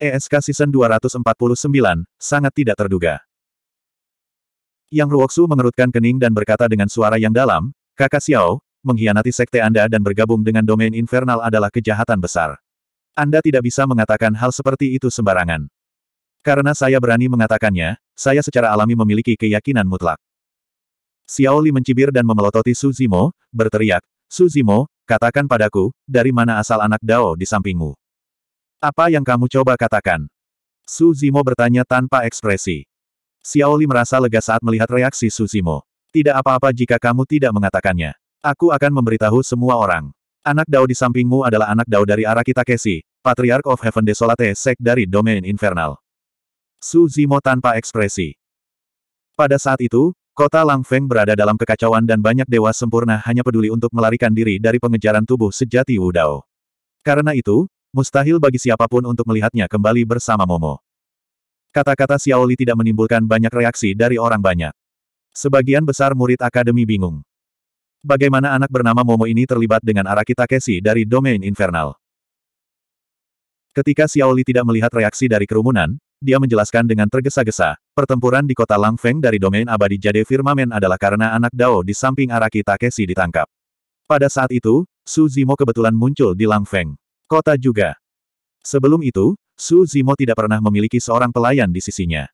ESK Season 249, sangat tidak terduga. Yang Ruoksu mengerutkan kening dan berkata dengan suara yang dalam, Kakak Xiao, mengkhianati sekte Anda dan bergabung dengan domain infernal adalah kejahatan besar. Anda tidak bisa mengatakan hal seperti itu sembarangan. Karena saya berani mengatakannya, saya secara alami memiliki keyakinan mutlak. Xiao Li mencibir dan memelototi Su Zimo, berteriak, Su Zimo, katakan padaku, dari mana asal anak Dao di sampingmu? Apa yang kamu coba katakan? Su Zimo bertanya tanpa ekspresi. Xiaoli merasa lega saat melihat reaksi Su Zimo. Tidak apa-apa jika kamu tidak mengatakannya. Aku akan memberitahu semua orang. Anak Dao di sampingmu adalah anak Dao dari Araki Takeshi, Patriarch of Heaven Desolate Sek dari Domain Infernal. Su Zimo tanpa ekspresi. Pada saat itu, kota Lang Feng berada dalam kekacauan dan banyak dewa sempurna hanya peduli untuk melarikan diri dari pengejaran tubuh sejati Wu Dao. Karena itu, Mustahil bagi siapapun untuk melihatnya kembali bersama Momo. Kata-kata Xiaoli tidak menimbulkan banyak reaksi dari orang banyak. Sebagian besar murid akademi bingung. Bagaimana anak bernama Momo ini terlibat dengan Araki Takeshi dari domain infernal? Ketika Xiaoli tidak melihat reaksi dari kerumunan, dia menjelaskan dengan tergesa-gesa, pertempuran di kota Langfeng dari domain abadi Jade Firmamen adalah karena anak Dao di samping Araki Takeshi ditangkap. Pada saat itu, Su Zimo kebetulan muncul di Langfeng kota juga. Sebelum itu, Su Zimo tidak pernah memiliki seorang pelayan di sisinya.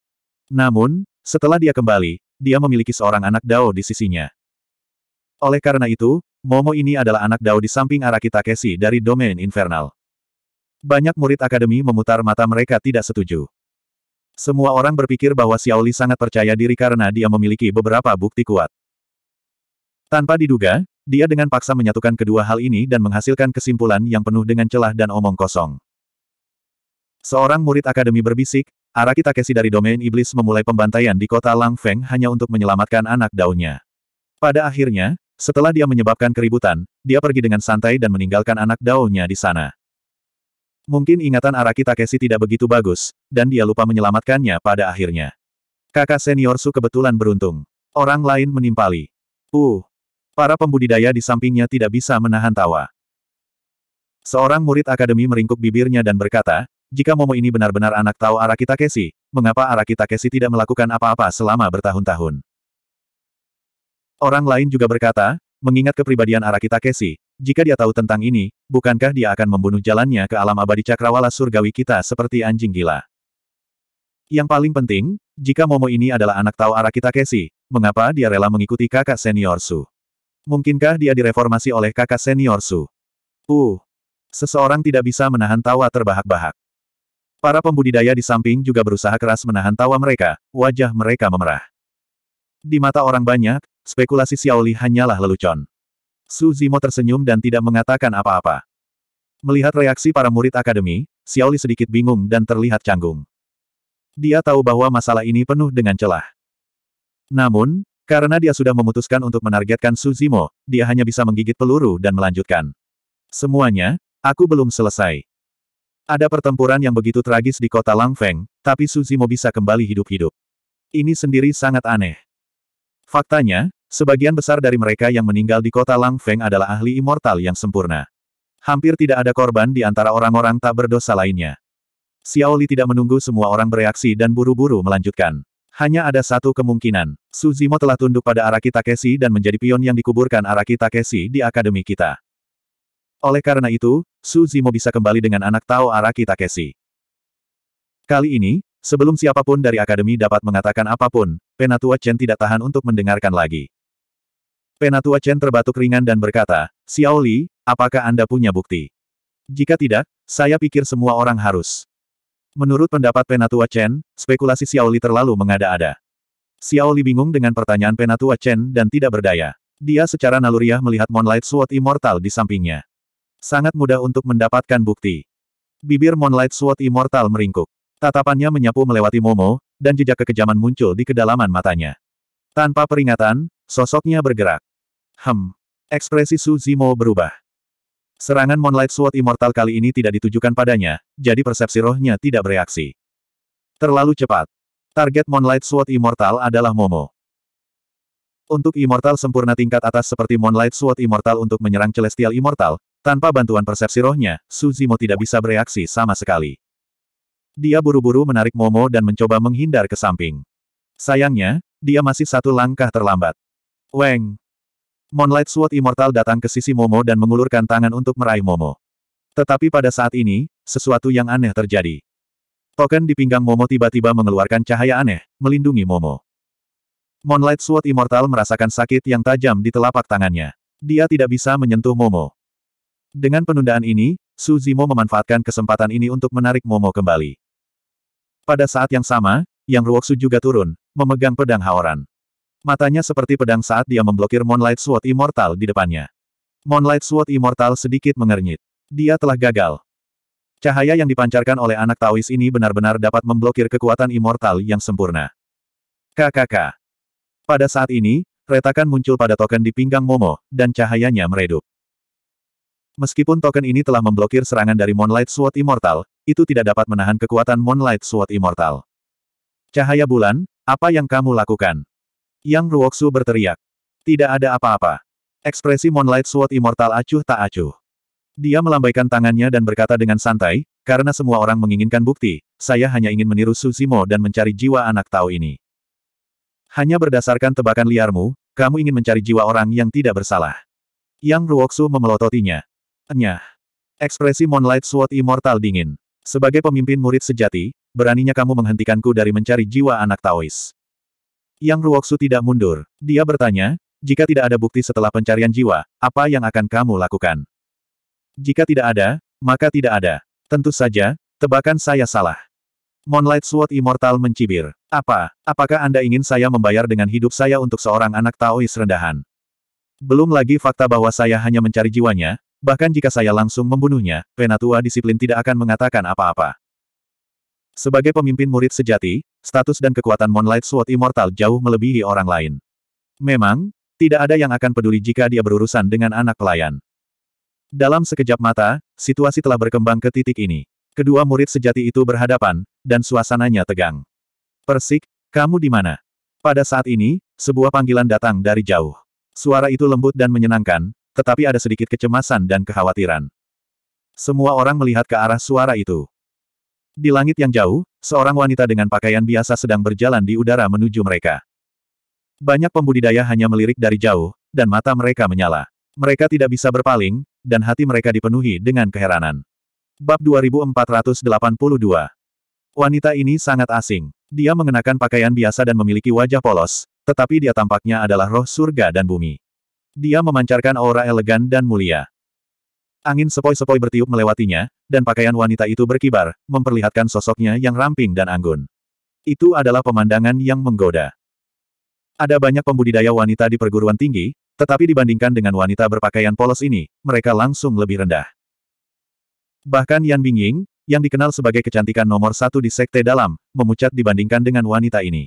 Namun, setelah dia kembali, dia memiliki seorang anak Dao di sisinya. Oleh karena itu, Momo ini adalah anak Dao di samping Araki Takeshi dari domain infernal. Banyak murid akademi memutar mata mereka tidak setuju. Semua orang berpikir bahwa Xiaoli sangat percaya diri karena dia memiliki beberapa bukti kuat. Tanpa diduga, dia dengan paksa menyatukan kedua hal ini dan menghasilkan kesimpulan yang penuh dengan celah dan omong kosong. Seorang murid akademi berbisik, Araki Takeshi dari domain iblis memulai pembantaian di kota Lang Feng hanya untuk menyelamatkan anak daunnya. Pada akhirnya, setelah dia menyebabkan keributan, dia pergi dengan santai dan meninggalkan anak daunnya di sana. Mungkin ingatan Araki Takeshi tidak begitu bagus, dan dia lupa menyelamatkannya pada akhirnya. Kakak senior Su kebetulan beruntung. Orang lain menimpali. Uh, Para pembudidaya di sampingnya tidak bisa menahan tawa. Seorang murid akademi meringkuk bibirnya dan berkata, jika Momo ini benar-benar anak tahu Arakita Kesi, mengapa Arakita Kesi tidak melakukan apa-apa selama bertahun-tahun? Orang lain juga berkata, mengingat kepribadian Arakita Kesi, jika dia tahu tentang ini, bukankah dia akan membunuh jalannya ke alam abadi cakrawala surgawi kita seperti anjing gila? Yang paling penting, jika Momo ini adalah anak tahu Arakita Kesi, mengapa dia rela mengikuti kakak senior Su? Mungkinkah dia direformasi oleh kakak senior Su? Uh, seseorang tidak bisa menahan tawa terbahak-bahak. Para pembudidaya di samping juga berusaha keras menahan tawa mereka, wajah mereka memerah. Di mata orang banyak, spekulasi Xiaoli hanyalah lelucon. Su Zimo tersenyum dan tidak mengatakan apa-apa. Melihat reaksi para murid akademi, Xiaoli sedikit bingung dan terlihat canggung. Dia tahu bahwa masalah ini penuh dengan celah. Namun, karena dia sudah memutuskan untuk menargetkan Suzimo, dia hanya bisa menggigit peluru dan melanjutkan. Semuanya, aku belum selesai. Ada pertempuran yang begitu tragis di kota Langfeng, tapi Suzimo bisa kembali hidup-hidup. Ini sendiri sangat aneh. Faktanya, sebagian besar dari mereka yang meninggal di kota Langfeng adalah ahli immortal yang sempurna. Hampir tidak ada korban di antara orang-orang tak berdosa lainnya. Xiaoli tidak menunggu semua orang bereaksi dan buru-buru melanjutkan. Hanya ada satu kemungkinan. Suzimo telah tunduk pada Araki Takeshi dan menjadi pion yang dikuburkan Araki Takeshi di akademi kita. Oleh karena itu, Suzimo bisa kembali dengan anak Tao Araki Takeshi. Kali ini, sebelum siapapun dari akademi dapat mengatakan apapun, Penatua Chen tidak tahan untuk mendengarkan lagi. Penatua Chen terbatuk ringan dan berkata, Xiao apakah Anda punya bukti? Jika tidak, saya pikir semua orang harus. Menurut pendapat Penatua Chen, spekulasi Xiaoli terlalu mengada-ada. Xiaoli bingung dengan pertanyaan Penatua Chen dan tidak berdaya. Dia secara naluriah melihat Moonlight Sword Immortal di sampingnya. Sangat mudah untuk mendapatkan bukti. Bibir Moonlight Sword Immortal meringkuk. Tatapannya menyapu melewati Momo, dan jejak kekejaman muncul di kedalaman matanya. Tanpa peringatan, sosoknya bergerak. Hem. Ekspresi Su Zimo berubah. Serangan Moonlight Sword Immortal kali ini tidak ditujukan padanya, jadi persepsi rohnya tidak bereaksi. Terlalu cepat. Target Moonlight Sword Immortal adalah Momo. Untuk Immortal sempurna tingkat atas seperti Moonlight Sword Immortal untuk menyerang Celestial Immortal, tanpa bantuan persepsi rohnya, Suzimo tidak bisa bereaksi sama sekali. Dia buru-buru menarik Momo dan mencoba menghindar ke samping. Sayangnya, dia masih satu langkah terlambat. Weng! Moonlight Sword Immortal datang ke sisi Momo dan mengulurkan tangan untuk meraih Momo. Tetapi pada saat ini, sesuatu yang aneh terjadi. Token di pinggang Momo tiba-tiba mengeluarkan cahaya aneh, melindungi Momo. Moonlight Sword Immortal merasakan sakit yang tajam di telapak tangannya. Dia tidak bisa menyentuh Momo. Dengan penundaan ini, Su Zimo memanfaatkan kesempatan ini untuk menarik Momo kembali. Pada saat yang sama, Yang Ruoksu juga turun, memegang pedang Haoran. Matanya seperti pedang saat dia memblokir Moonlight Sword Immortal di depannya. Moonlight Sword Immortal sedikit mengernyit. Dia telah gagal. Cahaya yang dipancarkan oleh anak Taois ini benar-benar dapat memblokir kekuatan immortal yang sempurna. KKK. Pada saat ini, retakan muncul pada token di pinggang Momo, dan cahayanya meredup. Meskipun token ini telah memblokir serangan dari Moonlight Sword Immortal, itu tidak dapat menahan kekuatan Moonlight Sword Immortal. Cahaya bulan, apa yang kamu lakukan? Yang Ruoksu berteriak. Tidak ada apa-apa. Ekspresi Moonlight Sword Immortal acuh tak acuh. Dia melambaikan tangannya dan berkata dengan santai, karena semua orang menginginkan bukti, saya hanya ingin meniru Suzimo dan mencari jiwa anak Tao ini. Hanya berdasarkan tebakan liarmu, kamu ingin mencari jiwa orang yang tidak bersalah. Yang Ruoksu memelototinya. Enyah. Ekspresi Moonlight Sword Immortal dingin. Sebagai pemimpin murid sejati, beraninya kamu menghentikanku dari mencari jiwa anak Taois. Yang Ruoksu tidak mundur. Dia bertanya, jika tidak ada bukti setelah pencarian jiwa, apa yang akan kamu lakukan? Jika tidak ada, maka tidak ada. Tentu saja, tebakan saya salah. Moonlight Sword Immortal mencibir. Apa? Apakah Anda ingin saya membayar dengan hidup saya untuk seorang anak Taois rendahan? Belum lagi fakta bahwa saya hanya mencari jiwanya, bahkan jika saya langsung membunuhnya, penatua disiplin tidak akan mengatakan apa-apa. Sebagai pemimpin murid sejati, status dan kekuatan Moonlight Sword Immortal jauh melebihi orang lain. Memang, tidak ada yang akan peduli jika dia berurusan dengan anak pelayan. Dalam sekejap mata, situasi telah berkembang ke titik ini. Kedua murid sejati itu berhadapan, dan suasananya tegang. Persik, kamu di mana? Pada saat ini, sebuah panggilan datang dari jauh. Suara itu lembut dan menyenangkan, tetapi ada sedikit kecemasan dan kekhawatiran. Semua orang melihat ke arah suara itu. Di langit yang jauh, seorang wanita dengan pakaian biasa sedang berjalan di udara menuju mereka. Banyak pembudidaya hanya melirik dari jauh, dan mata mereka menyala. Mereka tidak bisa berpaling, dan hati mereka dipenuhi dengan keheranan. Bab 2482 Wanita ini sangat asing. Dia mengenakan pakaian biasa dan memiliki wajah polos, tetapi dia tampaknya adalah roh surga dan bumi. Dia memancarkan aura elegan dan mulia. Angin sepoi-sepoi bertiup melewatinya, dan pakaian wanita itu berkibar, memperlihatkan sosoknya yang ramping dan anggun. Itu adalah pemandangan yang menggoda. Ada banyak pembudidaya wanita di perguruan tinggi, tetapi dibandingkan dengan wanita berpakaian polos ini, mereka langsung lebih rendah. Bahkan Yan Bingying, yang dikenal sebagai kecantikan nomor satu di sekte dalam, memucat dibandingkan dengan wanita ini.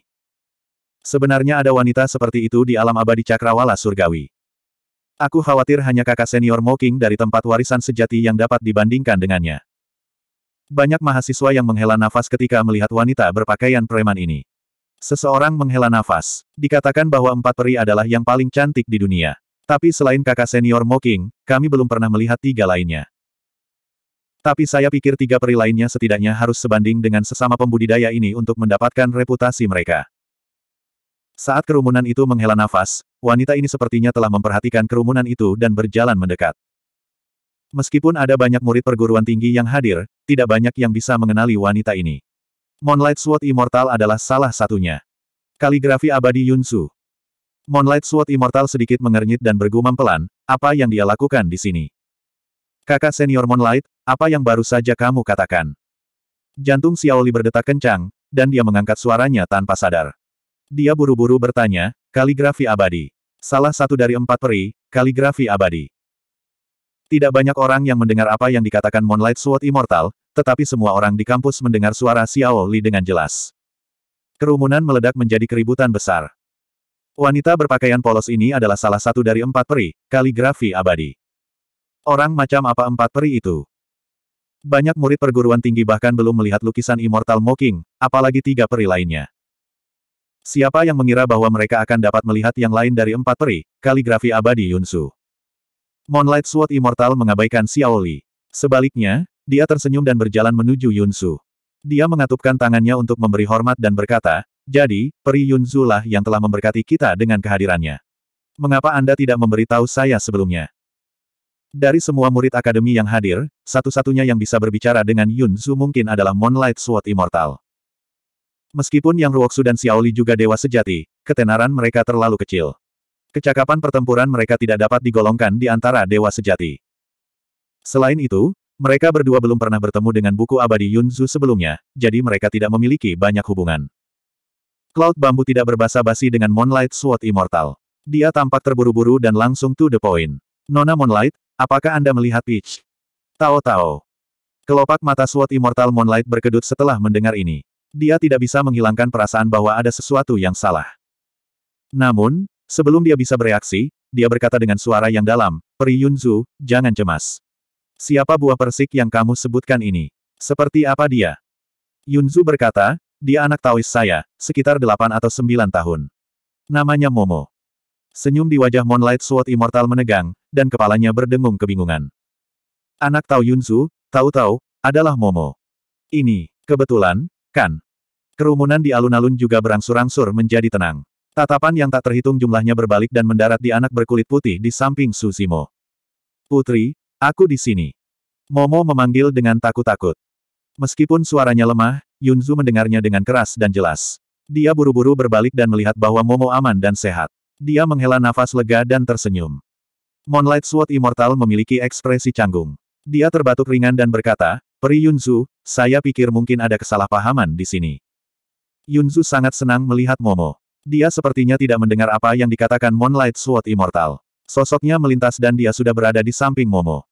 Sebenarnya ada wanita seperti itu di alam abadi cakrawala surgawi. Aku khawatir hanya kakak senior Moking dari tempat warisan sejati yang dapat dibandingkan dengannya. Banyak mahasiswa yang menghela nafas ketika melihat wanita berpakaian preman ini. Seseorang menghela nafas. Dikatakan bahwa empat peri adalah yang paling cantik di dunia. Tapi selain kakak senior Moking, kami belum pernah melihat tiga lainnya. Tapi saya pikir tiga peri lainnya setidaknya harus sebanding dengan sesama pembudidaya ini untuk mendapatkan reputasi mereka. Saat kerumunan itu menghela nafas, wanita ini sepertinya telah memperhatikan kerumunan itu dan berjalan mendekat. Meskipun ada banyak murid perguruan tinggi yang hadir, tidak banyak yang bisa mengenali wanita ini. Moonlight Sword Immortal adalah salah satunya. Kaligrafi abadi Yunsu. Moonlight Sword Immortal sedikit mengernyit dan bergumam pelan, apa yang dia lakukan di sini? Kakak senior Moonlight, apa yang baru saja kamu katakan? Jantung Xiaoli berdetak kencang, dan dia mengangkat suaranya tanpa sadar. Dia buru-buru bertanya, kaligrafi abadi. Salah satu dari empat peri, kaligrafi abadi. Tidak banyak orang yang mendengar apa yang dikatakan Moonlight Sword Immortal, tetapi semua orang di kampus mendengar suara Xiao Li dengan jelas. Kerumunan meledak menjadi keributan besar. Wanita berpakaian polos ini adalah salah satu dari empat peri, kaligrafi abadi. Orang macam apa empat peri itu? Banyak murid perguruan tinggi bahkan belum melihat lukisan Immortal Mocking, apalagi tiga peri lainnya. Siapa yang mengira bahwa mereka akan dapat melihat yang lain dari empat peri, kaligrafi abadi Yunsu. Moonlight Sword Immortal mengabaikan Xiao Li. Sebaliknya, dia tersenyum dan berjalan menuju Yunsu. Dia mengatupkan tangannya untuk memberi hormat dan berkata, jadi, peri Yunzu lah yang telah memberkati kita dengan kehadirannya. Mengapa Anda tidak memberitahu saya sebelumnya? Dari semua murid akademi yang hadir, satu-satunya yang bisa berbicara dengan Yunzu mungkin adalah Moonlight Sword Immortal. Meskipun Yang Ruoksu dan Xiaoli juga dewa sejati, ketenaran mereka terlalu kecil. Kecakapan pertempuran mereka tidak dapat digolongkan di antara dewa sejati. Selain itu, mereka berdua belum pernah bertemu dengan buku abadi Yunzu sebelumnya, jadi mereka tidak memiliki banyak hubungan. Cloud Bambu tidak berbasa-basi dengan Moonlight Sword Immortal. Dia tampak terburu-buru dan langsung to the point. Nona Moonlight, apakah Anda melihat Peach? Tao-tao. Kelopak mata Sword Immortal Moonlight berkedut setelah mendengar ini. Dia tidak bisa menghilangkan perasaan bahwa ada sesuatu yang salah. Namun, sebelum dia bisa bereaksi, dia berkata dengan suara yang dalam, Peri Yunzu, jangan cemas. Siapa buah persik yang kamu sebutkan ini? Seperti apa dia? Yunzu berkata, dia anak Taois saya, sekitar delapan atau sembilan tahun. Namanya Momo. Senyum di wajah Moonlight Sword Immortal menegang, dan kepalanya berdengung kebingungan. Anak Tao Yunzu, tahu-tahu, adalah Momo. Ini, kebetulan, Kan? Kerumunan di alun-alun juga berangsur-angsur menjadi tenang. Tatapan yang tak terhitung jumlahnya berbalik dan mendarat di anak berkulit putih di samping Susimo. Putri, aku di sini. Momo memanggil dengan takut-takut. Meskipun suaranya lemah, Yunzu mendengarnya dengan keras dan jelas. Dia buru-buru berbalik dan melihat bahwa Momo aman dan sehat. Dia menghela nafas lega dan tersenyum. Moonlight Sword Immortal memiliki ekspresi canggung. Dia terbatuk ringan dan berkata, Peri Yunzu, saya pikir mungkin ada kesalahpahaman di sini. Yunzu sangat senang melihat Momo. Dia sepertinya tidak mendengar apa yang dikatakan Moonlight Sword Immortal. Sosoknya melintas dan dia sudah berada di samping Momo.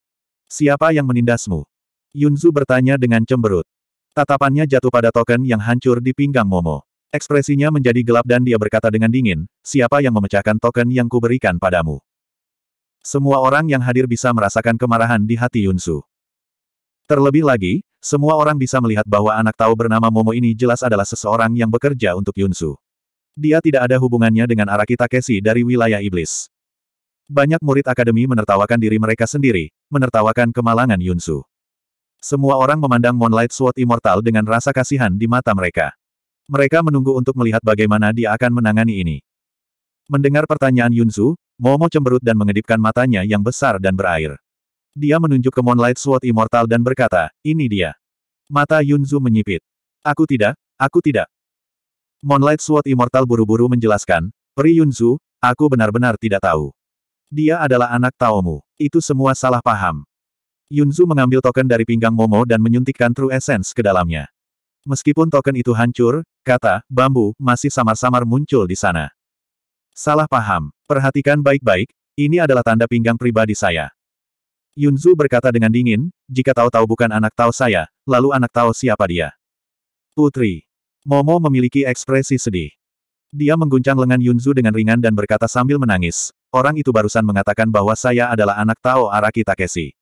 Siapa yang menindasmu? Yunzu bertanya dengan cemberut. Tatapannya jatuh pada token yang hancur di pinggang Momo. Ekspresinya menjadi gelap dan dia berkata dengan dingin, siapa yang memecahkan token yang kuberikan padamu? Semua orang yang hadir bisa merasakan kemarahan di hati Yunzu. Terlebih lagi, semua orang bisa melihat bahwa anak tahu bernama Momo ini jelas adalah seseorang yang bekerja untuk Yunsu. Dia tidak ada hubungannya dengan Araki Takeshi dari wilayah iblis. Banyak murid akademi menertawakan diri mereka sendiri, menertawakan kemalangan Yunsu. Semua orang memandang Moonlight Sword Immortal dengan rasa kasihan di mata mereka. Mereka menunggu untuk melihat bagaimana dia akan menangani ini. Mendengar pertanyaan Yunsu, Momo cemberut dan mengedipkan matanya yang besar dan berair. Dia menunjuk ke Moonlight Sword Immortal dan berkata, ini dia. Mata Yunzu menyipit. Aku tidak, aku tidak. Moonlight Sword Immortal buru-buru menjelaskan, Peri Yunzu, aku benar-benar tidak tahu. Dia adalah anak Taomu. Itu semua salah paham. Yunzu mengambil token dari pinggang Momo dan menyuntikkan True Essence ke dalamnya. Meskipun token itu hancur, kata, bambu, masih samar-samar muncul di sana. Salah paham. Perhatikan baik-baik, ini adalah tanda pinggang pribadi saya. Yunzu berkata dengan dingin, jika tahu-tahu bukan anak tahu saya, lalu anak tahu siapa dia. Putri. Momo memiliki ekspresi sedih. Dia mengguncang lengan Yunzu dengan ringan dan berkata sambil menangis, orang itu barusan mengatakan bahwa saya adalah anak Tao Araki Takeshi.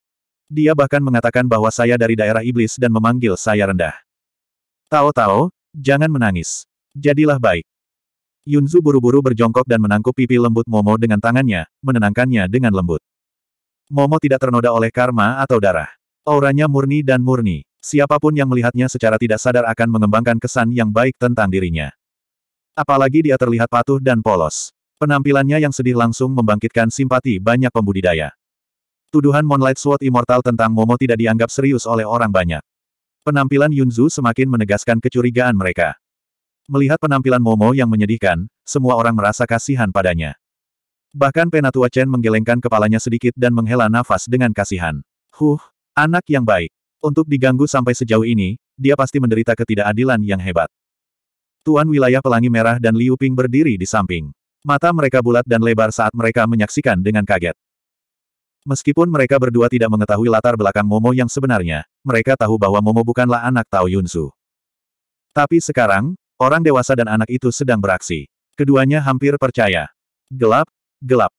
Dia bahkan mengatakan bahwa saya dari daerah iblis dan memanggil saya rendah. Tao-tao, jangan menangis. Jadilah baik. Yunzu buru-buru berjongkok dan menangkup pipi lembut Momo dengan tangannya, menenangkannya dengan lembut. Momo tidak ternoda oleh karma atau darah. Auranya murni dan murni. Siapapun yang melihatnya secara tidak sadar akan mengembangkan kesan yang baik tentang dirinya. Apalagi dia terlihat patuh dan polos. Penampilannya yang sedih langsung membangkitkan simpati banyak pembudidaya. Tuduhan Moonlight Sword Immortal tentang Momo tidak dianggap serius oleh orang banyak. Penampilan Yunzu semakin menegaskan kecurigaan mereka. Melihat penampilan Momo yang menyedihkan, semua orang merasa kasihan padanya. Bahkan Penatua Chen menggelengkan kepalanya sedikit dan menghela nafas dengan kasihan. Huh, anak yang baik. Untuk diganggu sampai sejauh ini, dia pasti menderita ketidakadilan yang hebat. Tuan Wilayah Pelangi Merah dan Liu Ping berdiri di samping. Mata mereka bulat dan lebar saat mereka menyaksikan dengan kaget. Meskipun mereka berdua tidak mengetahui latar belakang Momo yang sebenarnya, mereka tahu bahwa Momo bukanlah anak Tao Yunsu. Tapi sekarang, orang dewasa dan anak itu sedang beraksi. Keduanya hampir percaya. Gelap, Gelap.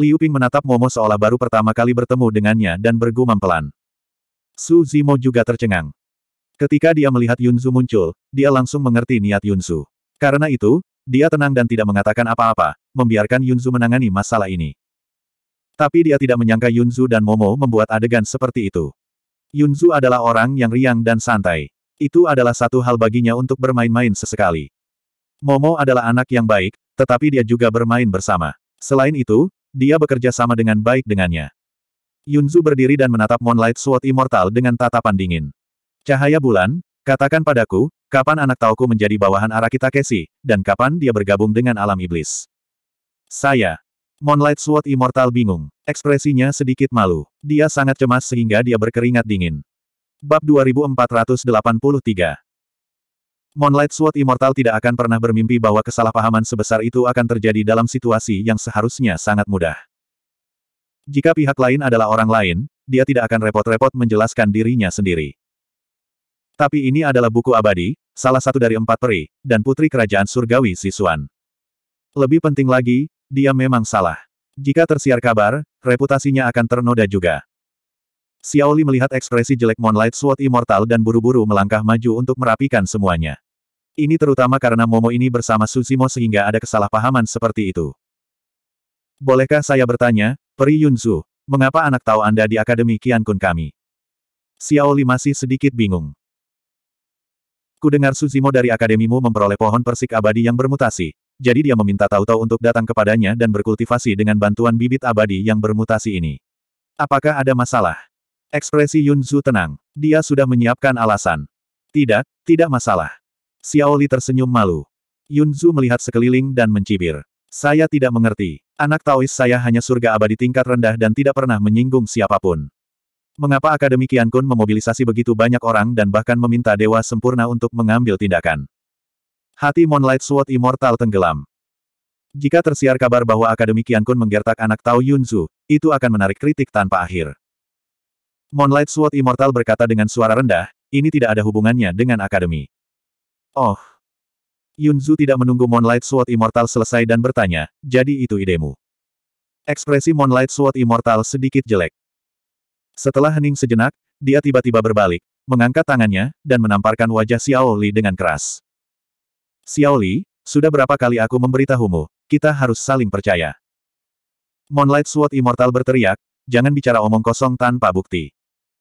Liu Ping menatap Momo seolah baru pertama kali bertemu dengannya dan bergumam pelan. Su Zimo juga tercengang. Ketika dia melihat Yunzu muncul, dia langsung mengerti niat Yunzu. Karena itu, dia tenang dan tidak mengatakan apa-apa, membiarkan Yunzu menangani masalah ini. Tapi dia tidak menyangka Yunzu dan Momo membuat adegan seperti itu. Yunzu adalah orang yang riang dan santai. Itu adalah satu hal baginya untuk bermain-main sesekali. Momo adalah anak yang baik, tetapi dia juga bermain bersama. Selain itu, dia bekerja sama dengan baik dengannya. Yunzu berdiri dan menatap Moonlight Sword Immortal dengan tatapan dingin. Cahaya bulan, katakan padaku, kapan anak tauku menjadi bawahan Arakita Kesi, dan kapan dia bergabung dengan alam iblis. Saya. Moonlight Sword Immortal bingung. Ekspresinya sedikit malu. Dia sangat cemas sehingga dia berkeringat dingin. Bab 2483 Moonlight Sword Immortal tidak akan pernah bermimpi bahwa kesalahpahaman sebesar itu akan terjadi dalam situasi yang seharusnya sangat mudah. Jika pihak lain adalah orang lain, dia tidak akan repot-repot menjelaskan dirinya sendiri. Tapi ini adalah buku abadi, salah satu dari empat peri, dan putri kerajaan surgawi Sisuan. Lebih penting lagi, dia memang salah. Jika tersiar kabar, reputasinya akan ternoda juga. Xiaoli melihat ekspresi jelek Moonlight Sword Immortal dan buru-buru melangkah maju untuk merapikan semuanya. Ini terutama karena Momo ini bersama Suzimo sehingga ada kesalahpahaman seperti itu. Bolehkah saya bertanya, Peri Yunzu, mengapa anak tahu Anda di Akademi Kun kami? Xiao Li masih sedikit bingung. Kudengar Suzimo dari akademimu memperoleh pohon persik abadi yang bermutasi, jadi dia meminta tahu-tahu untuk datang kepadanya dan berkultivasi dengan bantuan bibit abadi yang bermutasi ini. Apakah ada masalah? Ekspresi Yunzu tenang. Dia sudah menyiapkan alasan. Tidak, tidak masalah. Xiaoli tersenyum malu. Yunzu melihat sekeliling dan mencibir. Saya tidak mengerti. Anak Taois saya hanya surga abadi tingkat rendah dan tidak pernah menyinggung siapapun. Mengapa Akademi Kun memobilisasi begitu banyak orang dan bahkan meminta Dewa Sempurna untuk mengambil tindakan? Hati Moonlight Sword Immortal tenggelam. Jika tersiar kabar bahwa Akademi Kun menggertak anak Tao Yunzu, itu akan menarik kritik tanpa akhir. Moonlight Sword Immortal berkata dengan suara rendah, ini tidak ada hubungannya dengan Akademi. Oh. Yunzu tidak menunggu Moonlight Sword Immortal selesai dan bertanya, jadi itu idemu. Ekspresi Moonlight Sword Immortal sedikit jelek. Setelah hening sejenak, dia tiba-tiba berbalik, mengangkat tangannya, dan menamparkan wajah Xiao Li dengan keras. Xiao Li, sudah berapa kali aku memberitahumu, kita harus saling percaya. Moonlight Sword Immortal berteriak, jangan bicara omong kosong tanpa bukti.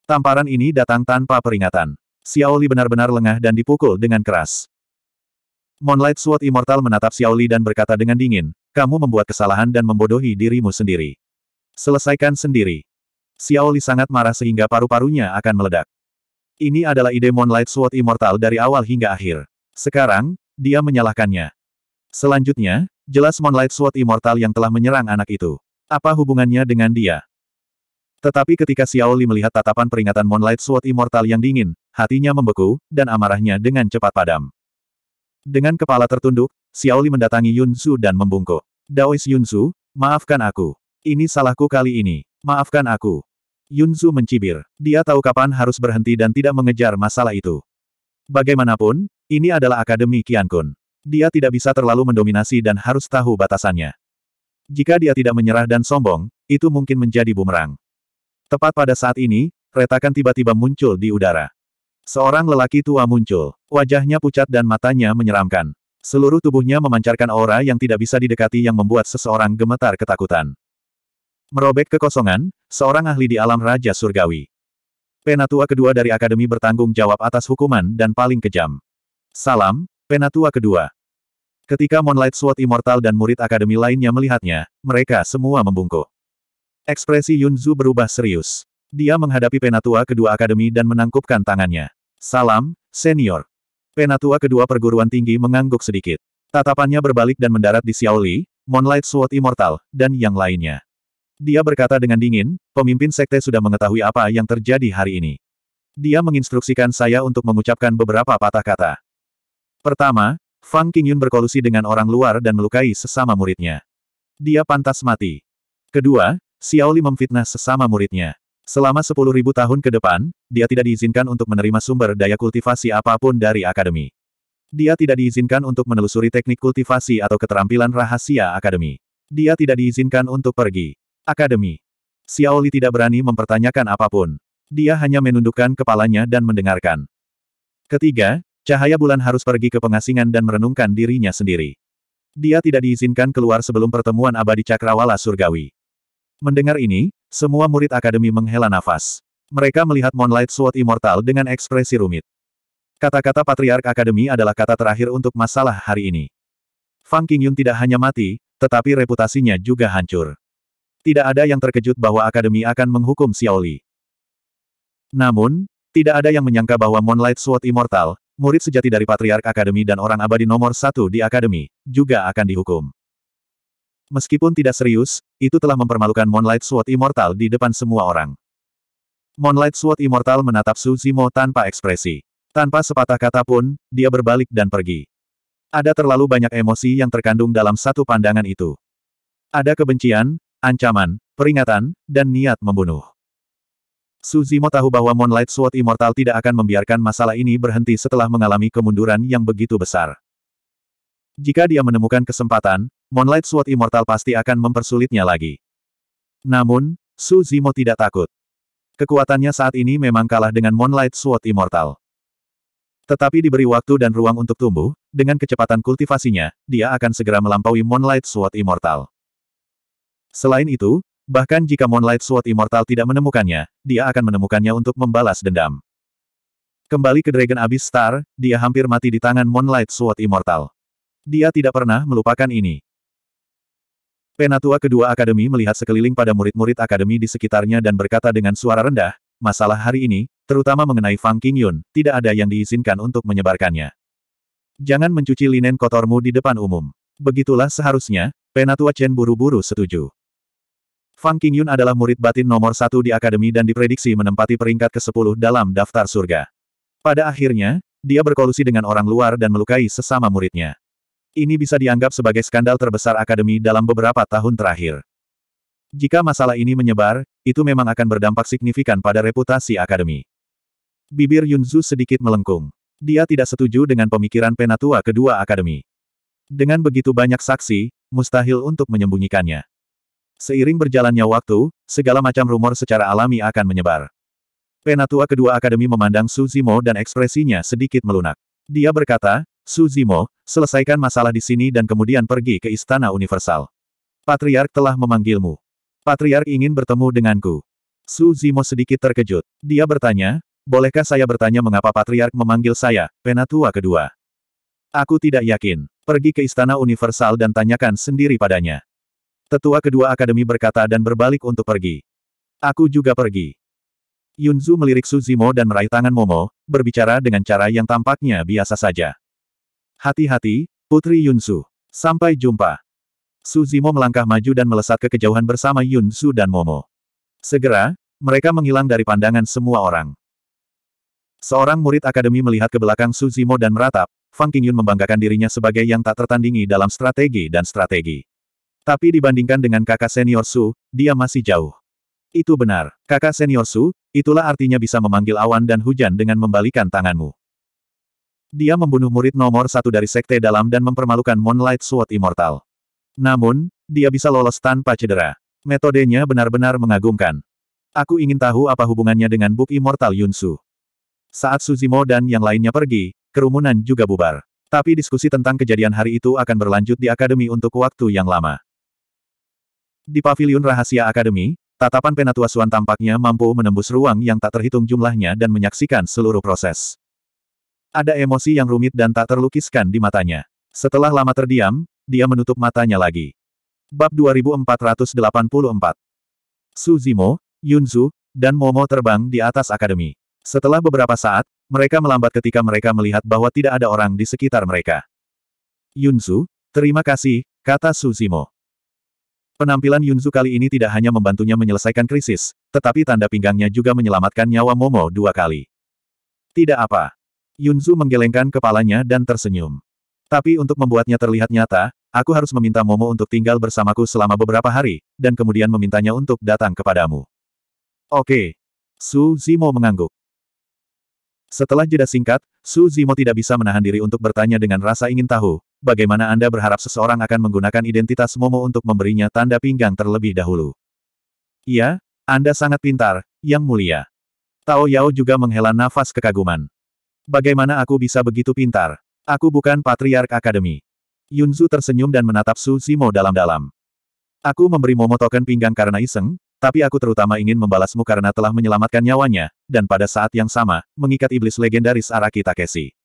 Tamparan ini datang tanpa peringatan. Xiaoli benar-benar lengah dan dipukul dengan keras. Moonlight Sword Immortal menatap Xiaoli dan berkata dengan dingin, kamu membuat kesalahan dan membodohi dirimu sendiri. Selesaikan sendiri. Xiaoli sangat marah sehingga paru-parunya akan meledak. Ini adalah ide Moonlight Sword Immortal dari awal hingga akhir. Sekarang, dia menyalahkannya. Selanjutnya, jelas Moonlight Sword Immortal yang telah menyerang anak itu. Apa hubungannya dengan dia? Tetapi ketika Xiaoli melihat tatapan peringatan Moonlight Sword Immortal yang dingin, hatinya membeku, dan amarahnya dengan cepat padam. Dengan kepala tertunduk, Xiaoli mendatangi Yun Su dan membungkuk. Daois Su, maafkan aku. Ini salahku kali ini. Maafkan aku. Yun Su mencibir. Dia tahu kapan harus berhenti dan tidak mengejar masalah itu. Bagaimanapun, ini adalah Akademi Kun. Dia tidak bisa terlalu mendominasi dan harus tahu batasannya. Jika dia tidak menyerah dan sombong, itu mungkin menjadi bumerang. Tepat pada saat ini, retakan tiba-tiba muncul di udara. Seorang lelaki tua muncul. Wajahnya pucat dan matanya menyeramkan. Seluruh tubuhnya memancarkan aura yang tidak bisa didekati yang membuat seseorang gemetar ketakutan. Merobek kekosongan, seorang ahli di alam Raja Surgawi. Penatua kedua dari Akademi bertanggung jawab atas hukuman dan paling kejam. Salam, Penatua kedua. Ketika Moonlight Sword Immortal dan murid akademi lainnya melihatnya, mereka semua membungkuk. Ekspresi Yunzu berubah serius. Dia menghadapi penatua kedua akademi dan menangkupkan tangannya. Salam, senior. Penatua kedua perguruan tinggi mengangguk sedikit. Tatapannya berbalik dan mendarat di Xiaoli, Moonlight Sword Immortal, dan yang lainnya. Dia berkata dengan dingin, pemimpin sekte sudah mengetahui apa yang terjadi hari ini. Dia menginstruksikan saya untuk mengucapkan beberapa patah kata. Pertama, Fang Qingyun berkolusi dengan orang luar dan melukai sesama muridnya. Dia pantas mati. Kedua, Xiaoli memfitnah sesama muridnya. Selama sepuluh ribu tahun ke depan, dia tidak diizinkan untuk menerima sumber daya kultivasi apapun dari akademi. Dia tidak diizinkan untuk menelusuri teknik kultivasi atau keterampilan rahasia akademi. Dia tidak diizinkan untuk pergi. Akademi. Xiaoli tidak berani mempertanyakan apapun. Dia hanya menundukkan kepalanya dan mendengarkan. Ketiga, cahaya bulan harus pergi ke pengasingan dan merenungkan dirinya sendiri. Dia tidak diizinkan keluar sebelum pertemuan abadi cakrawala surgawi. Mendengar ini, semua murid akademi menghela nafas. Mereka melihat Moonlight Sword Immortal dengan ekspresi rumit. Kata-kata Patriark Akademi adalah kata terakhir untuk masalah hari ini. Fang Qingyun tidak hanya mati, tetapi reputasinya juga hancur. Tidak ada yang terkejut bahwa Akademi akan menghukum Xiaoli. Namun, tidak ada yang menyangka bahwa Moonlight Sword Immortal, murid sejati dari Patriark Akademi dan orang abadi nomor satu di Akademi, juga akan dihukum. Meskipun tidak serius, itu telah mempermalukan Moonlight Sword Immortal di depan semua orang. Moonlight Sword Immortal menatap Su Zimo tanpa ekspresi. Tanpa sepatah kata pun, dia berbalik dan pergi. Ada terlalu banyak emosi yang terkandung dalam satu pandangan itu. Ada kebencian, ancaman, peringatan, dan niat membunuh. Suzimo tahu bahwa Moonlight Sword Immortal tidak akan membiarkan masalah ini berhenti setelah mengalami kemunduran yang begitu besar. Jika dia menemukan kesempatan, Moonlight Sword Immortal pasti akan mempersulitnya lagi. Namun, Su Zimo tidak takut. Kekuatannya saat ini memang kalah dengan Moonlight Sword Immortal. Tetapi diberi waktu dan ruang untuk tumbuh, dengan kecepatan kultivasinya, dia akan segera melampaui Moonlight Sword Immortal. Selain itu, bahkan jika Moonlight Sword Immortal tidak menemukannya, dia akan menemukannya untuk membalas dendam. Kembali ke Dragon Abyss Star, dia hampir mati di tangan Moonlight Sword Immortal. Dia tidak pernah melupakan ini. Penatua kedua akademi melihat sekeliling pada murid-murid akademi di sekitarnya dan berkata dengan suara rendah, masalah hari ini, terutama mengenai Fang Qingyun, tidak ada yang diizinkan untuk menyebarkannya. Jangan mencuci linen kotormu di depan umum. Begitulah seharusnya, Penatua Chen buru-buru setuju. Fang Qingyun adalah murid batin nomor satu di akademi dan diprediksi menempati peringkat ke-10 dalam daftar surga. Pada akhirnya, dia berkolusi dengan orang luar dan melukai sesama muridnya. Ini bisa dianggap sebagai skandal terbesar akademi dalam beberapa tahun terakhir. Jika masalah ini menyebar, itu memang akan berdampak signifikan pada reputasi akademi. Bibir Yunzu sedikit melengkung. Dia tidak setuju dengan pemikiran penatua kedua akademi. Dengan begitu banyak saksi, mustahil untuk menyembunyikannya. Seiring berjalannya waktu, segala macam rumor secara alami akan menyebar. Penatua kedua akademi memandang Suzimo dan ekspresinya sedikit melunak. Dia berkata, Su Zimo, selesaikan masalah di sini dan kemudian pergi ke Istana Universal. Patriark telah memanggilmu. Patriark ingin bertemu denganku. Su Zimo sedikit terkejut. Dia bertanya, bolehkah saya bertanya mengapa Patriark memanggil saya, penatua kedua? Aku tidak yakin. Pergi ke Istana Universal dan tanyakan sendiri padanya. Tetua kedua akademi berkata dan berbalik untuk pergi. Aku juga pergi. Yunzu melirik Suzimo dan meraih tangan Momo, berbicara dengan cara yang tampaknya biasa saja. Hati-hati, Putri Yunsu. Sampai jumpa. Su Zimo melangkah maju dan melesat ke kejauhan bersama Yunsu dan Momo. Segera, mereka menghilang dari pandangan semua orang. Seorang murid akademi melihat ke belakang Su Zimo dan meratap, Fang Qingyun membanggakan dirinya sebagai yang tak tertandingi dalam strategi dan strategi. Tapi dibandingkan dengan kakak senior Su, dia masih jauh. Itu benar, kakak senior Su, itulah artinya bisa memanggil awan dan hujan dengan membalikan tanganmu. Dia membunuh murid nomor satu dari Sekte Dalam dan mempermalukan Moonlight Sword Immortal. Namun, dia bisa lolos tanpa cedera. Metodenya benar-benar mengagumkan. Aku ingin tahu apa hubungannya dengan Book Immortal Yunsu. Saat Suzimo dan yang lainnya pergi, kerumunan juga bubar. Tapi diskusi tentang kejadian hari itu akan berlanjut di Akademi untuk waktu yang lama. Di paviliun rahasia Akademi, tatapan Penatua Suan tampaknya mampu menembus ruang yang tak terhitung jumlahnya dan menyaksikan seluruh proses. Ada emosi yang rumit dan tak terlukiskan di matanya. Setelah lama terdiam, dia menutup matanya lagi. Bab 2484 Suzimo, Yunzu, dan Momo terbang di atas akademi. Setelah beberapa saat, mereka melambat ketika mereka melihat bahwa tidak ada orang di sekitar mereka. Yunzu, terima kasih, kata Suzimo. Penampilan Yunzu kali ini tidak hanya membantunya menyelesaikan krisis, tetapi tanda pinggangnya juga menyelamatkan nyawa Momo dua kali. Tidak apa. Yunzu menggelengkan kepalanya dan tersenyum. Tapi untuk membuatnya terlihat nyata, aku harus meminta Momo untuk tinggal bersamaku selama beberapa hari, dan kemudian memintanya untuk datang kepadamu. Oke. Su Zimo mengangguk. Setelah jeda singkat, Su Zimo tidak bisa menahan diri untuk bertanya dengan rasa ingin tahu, bagaimana Anda berharap seseorang akan menggunakan identitas Momo untuk memberinya tanda pinggang terlebih dahulu. Iya, Anda sangat pintar, Yang Mulia. Tao Yao juga menghela nafas kekaguman. Bagaimana aku bisa begitu pintar? Aku bukan Patriark Akademi. Yunzu tersenyum dan menatap Su Zimo dalam-dalam. Aku memberi Momo token pinggang karena iseng, tapi aku terutama ingin membalasmu karena telah menyelamatkan nyawanya, dan pada saat yang sama, mengikat iblis legendaris Araki Takeshi.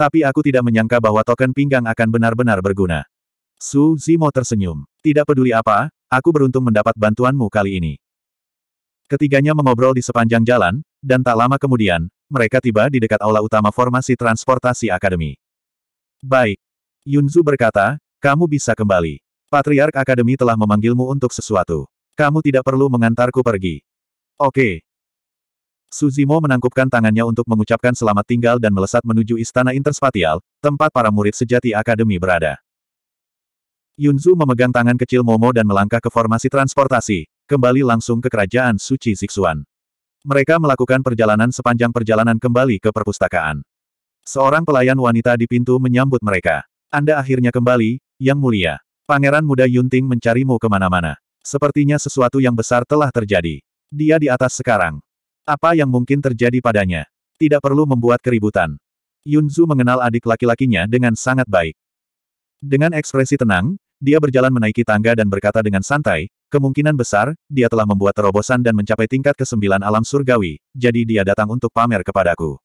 Tapi aku tidak menyangka bahwa token pinggang akan benar-benar berguna. Su Zimo tersenyum. Tidak peduli apa, aku beruntung mendapat bantuanmu kali ini. Ketiganya mengobrol di sepanjang jalan, dan tak lama kemudian, mereka tiba di dekat aula utama formasi transportasi akademi. Baik. Yunzu berkata, kamu bisa kembali. Patriark Akademi telah memanggilmu untuk sesuatu. Kamu tidak perlu mengantarku pergi. Oke. Suzimo menangkupkan tangannya untuk mengucapkan selamat tinggal dan melesat menuju Istana Interspatial, tempat para murid sejati Akademi berada. Yunzu memegang tangan kecil Momo dan melangkah ke formasi transportasi, kembali langsung ke kerajaan suci Siksuan. Mereka melakukan perjalanan sepanjang perjalanan kembali ke perpustakaan. Seorang pelayan wanita di pintu menyambut mereka. Anda akhirnya kembali, Yang Mulia. Pangeran muda Yunting mencarimu kemana-mana. Sepertinya sesuatu yang besar telah terjadi. Dia di atas sekarang. Apa yang mungkin terjadi padanya? Tidak perlu membuat keributan. Yunzu mengenal adik laki-lakinya dengan sangat baik. Dengan ekspresi tenang, dia berjalan menaiki tangga dan berkata dengan santai, kemungkinan besar, dia telah membuat terobosan dan mencapai tingkat kesembilan alam surgawi, jadi dia datang untuk pamer kepadaku.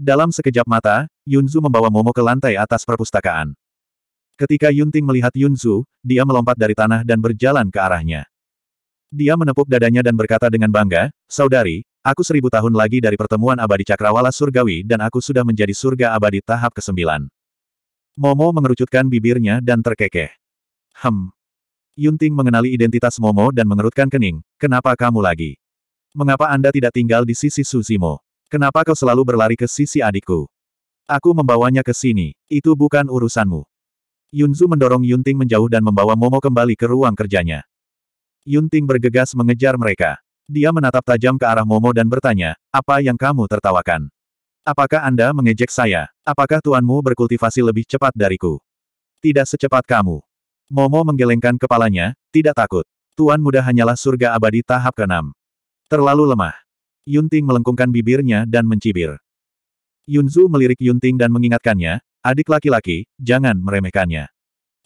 Dalam sekejap mata, Yunzu membawa Momo ke lantai atas perpustakaan. Ketika Yunting melihat Yunzu, dia melompat dari tanah dan berjalan ke arahnya. Dia menepuk dadanya dan berkata dengan bangga, Saudari, aku seribu tahun lagi dari pertemuan abadi cakrawala surgawi dan aku sudah menjadi surga abadi tahap ke-9. Momo mengerucutkan bibirnya dan terkekeh. Hem. Yunting mengenali identitas Momo dan mengerutkan kening. Kenapa kamu lagi? Mengapa Anda tidak tinggal di sisi Suzimo? Kenapa kau selalu berlari ke sisi adikku? Aku membawanya ke sini. Itu bukan urusanmu. Yunzu mendorong Yunting menjauh dan membawa Momo kembali ke ruang kerjanya. Yunting bergegas mengejar mereka. Dia menatap tajam ke arah Momo dan bertanya, apa yang kamu tertawakan? Apakah Anda mengejek saya? Apakah tuanmu berkultivasi lebih cepat dariku? Tidak secepat kamu. Momo menggelengkan kepalanya, tidak takut. Tuan muda hanyalah surga abadi tahap ke-6. Terlalu lemah. Yunting melengkungkan bibirnya dan mencibir. Yunzu melirik Yunting dan mengingatkannya, adik laki-laki, jangan meremehkannya.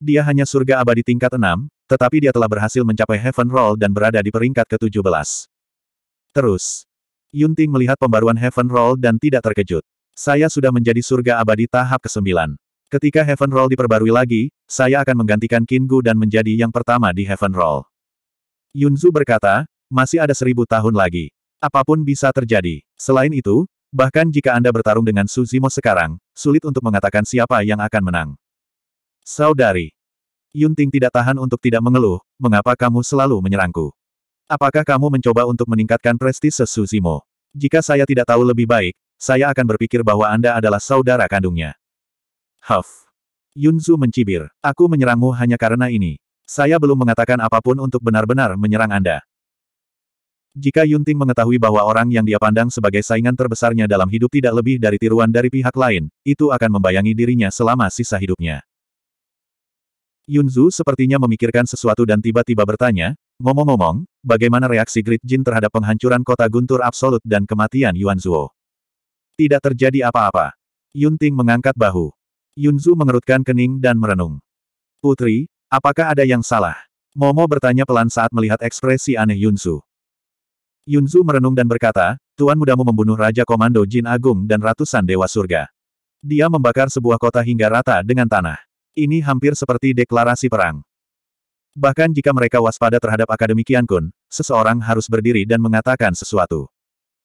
Dia hanya surga abadi tingkat 6, tetapi dia telah berhasil mencapai Heaven Roll dan berada di peringkat ke-17. Terus, Yunting melihat pembaruan Heaven Roll dan tidak terkejut. Saya sudah menjadi surga abadi tahap ke-9. Ketika Heaven Roll diperbarui lagi, saya akan menggantikan Kingu dan menjadi yang pertama di Heaven Roll. Yunzu berkata, masih ada seribu tahun lagi. Apapun bisa terjadi. Selain itu, bahkan jika Anda bertarung dengan Suzimo sekarang, sulit untuk mengatakan siapa yang akan menang. Saudari. Yunting tidak tahan untuk tidak mengeluh, mengapa kamu selalu menyerangku? Apakah kamu mencoba untuk meningkatkan prestise Suzimo? Jika saya tidak tahu lebih baik, saya akan berpikir bahwa Anda adalah saudara kandungnya. Huff. Yunzu mencibir. Aku menyerangmu hanya karena ini. Saya belum mengatakan apapun untuk benar-benar menyerang Anda. Jika Yunting mengetahui bahwa orang yang dia pandang sebagai saingan terbesarnya dalam hidup tidak lebih dari tiruan dari pihak lain, itu akan membayangi dirinya selama sisa hidupnya. Yunzu sepertinya memikirkan sesuatu dan tiba-tiba bertanya, ngomong-ngomong, bagaimana reaksi Great Jin terhadap penghancuran kota guntur absolut dan kematian Yuan Zhuo? Tidak terjadi apa-apa. Yun Ting mengangkat bahu. Yunzu mengerutkan kening dan merenung. Putri, apakah ada yang salah? Momo bertanya pelan saat melihat ekspresi aneh Yunzu. Yunzu merenung dan berkata, Tuan mudamu membunuh Raja Komando Jin Agung dan ratusan Dewa Surga. Dia membakar sebuah kota hingga rata dengan tanah. Ini hampir seperti deklarasi perang. Bahkan jika mereka waspada terhadap Akademi Kun, seseorang harus berdiri dan mengatakan sesuatu.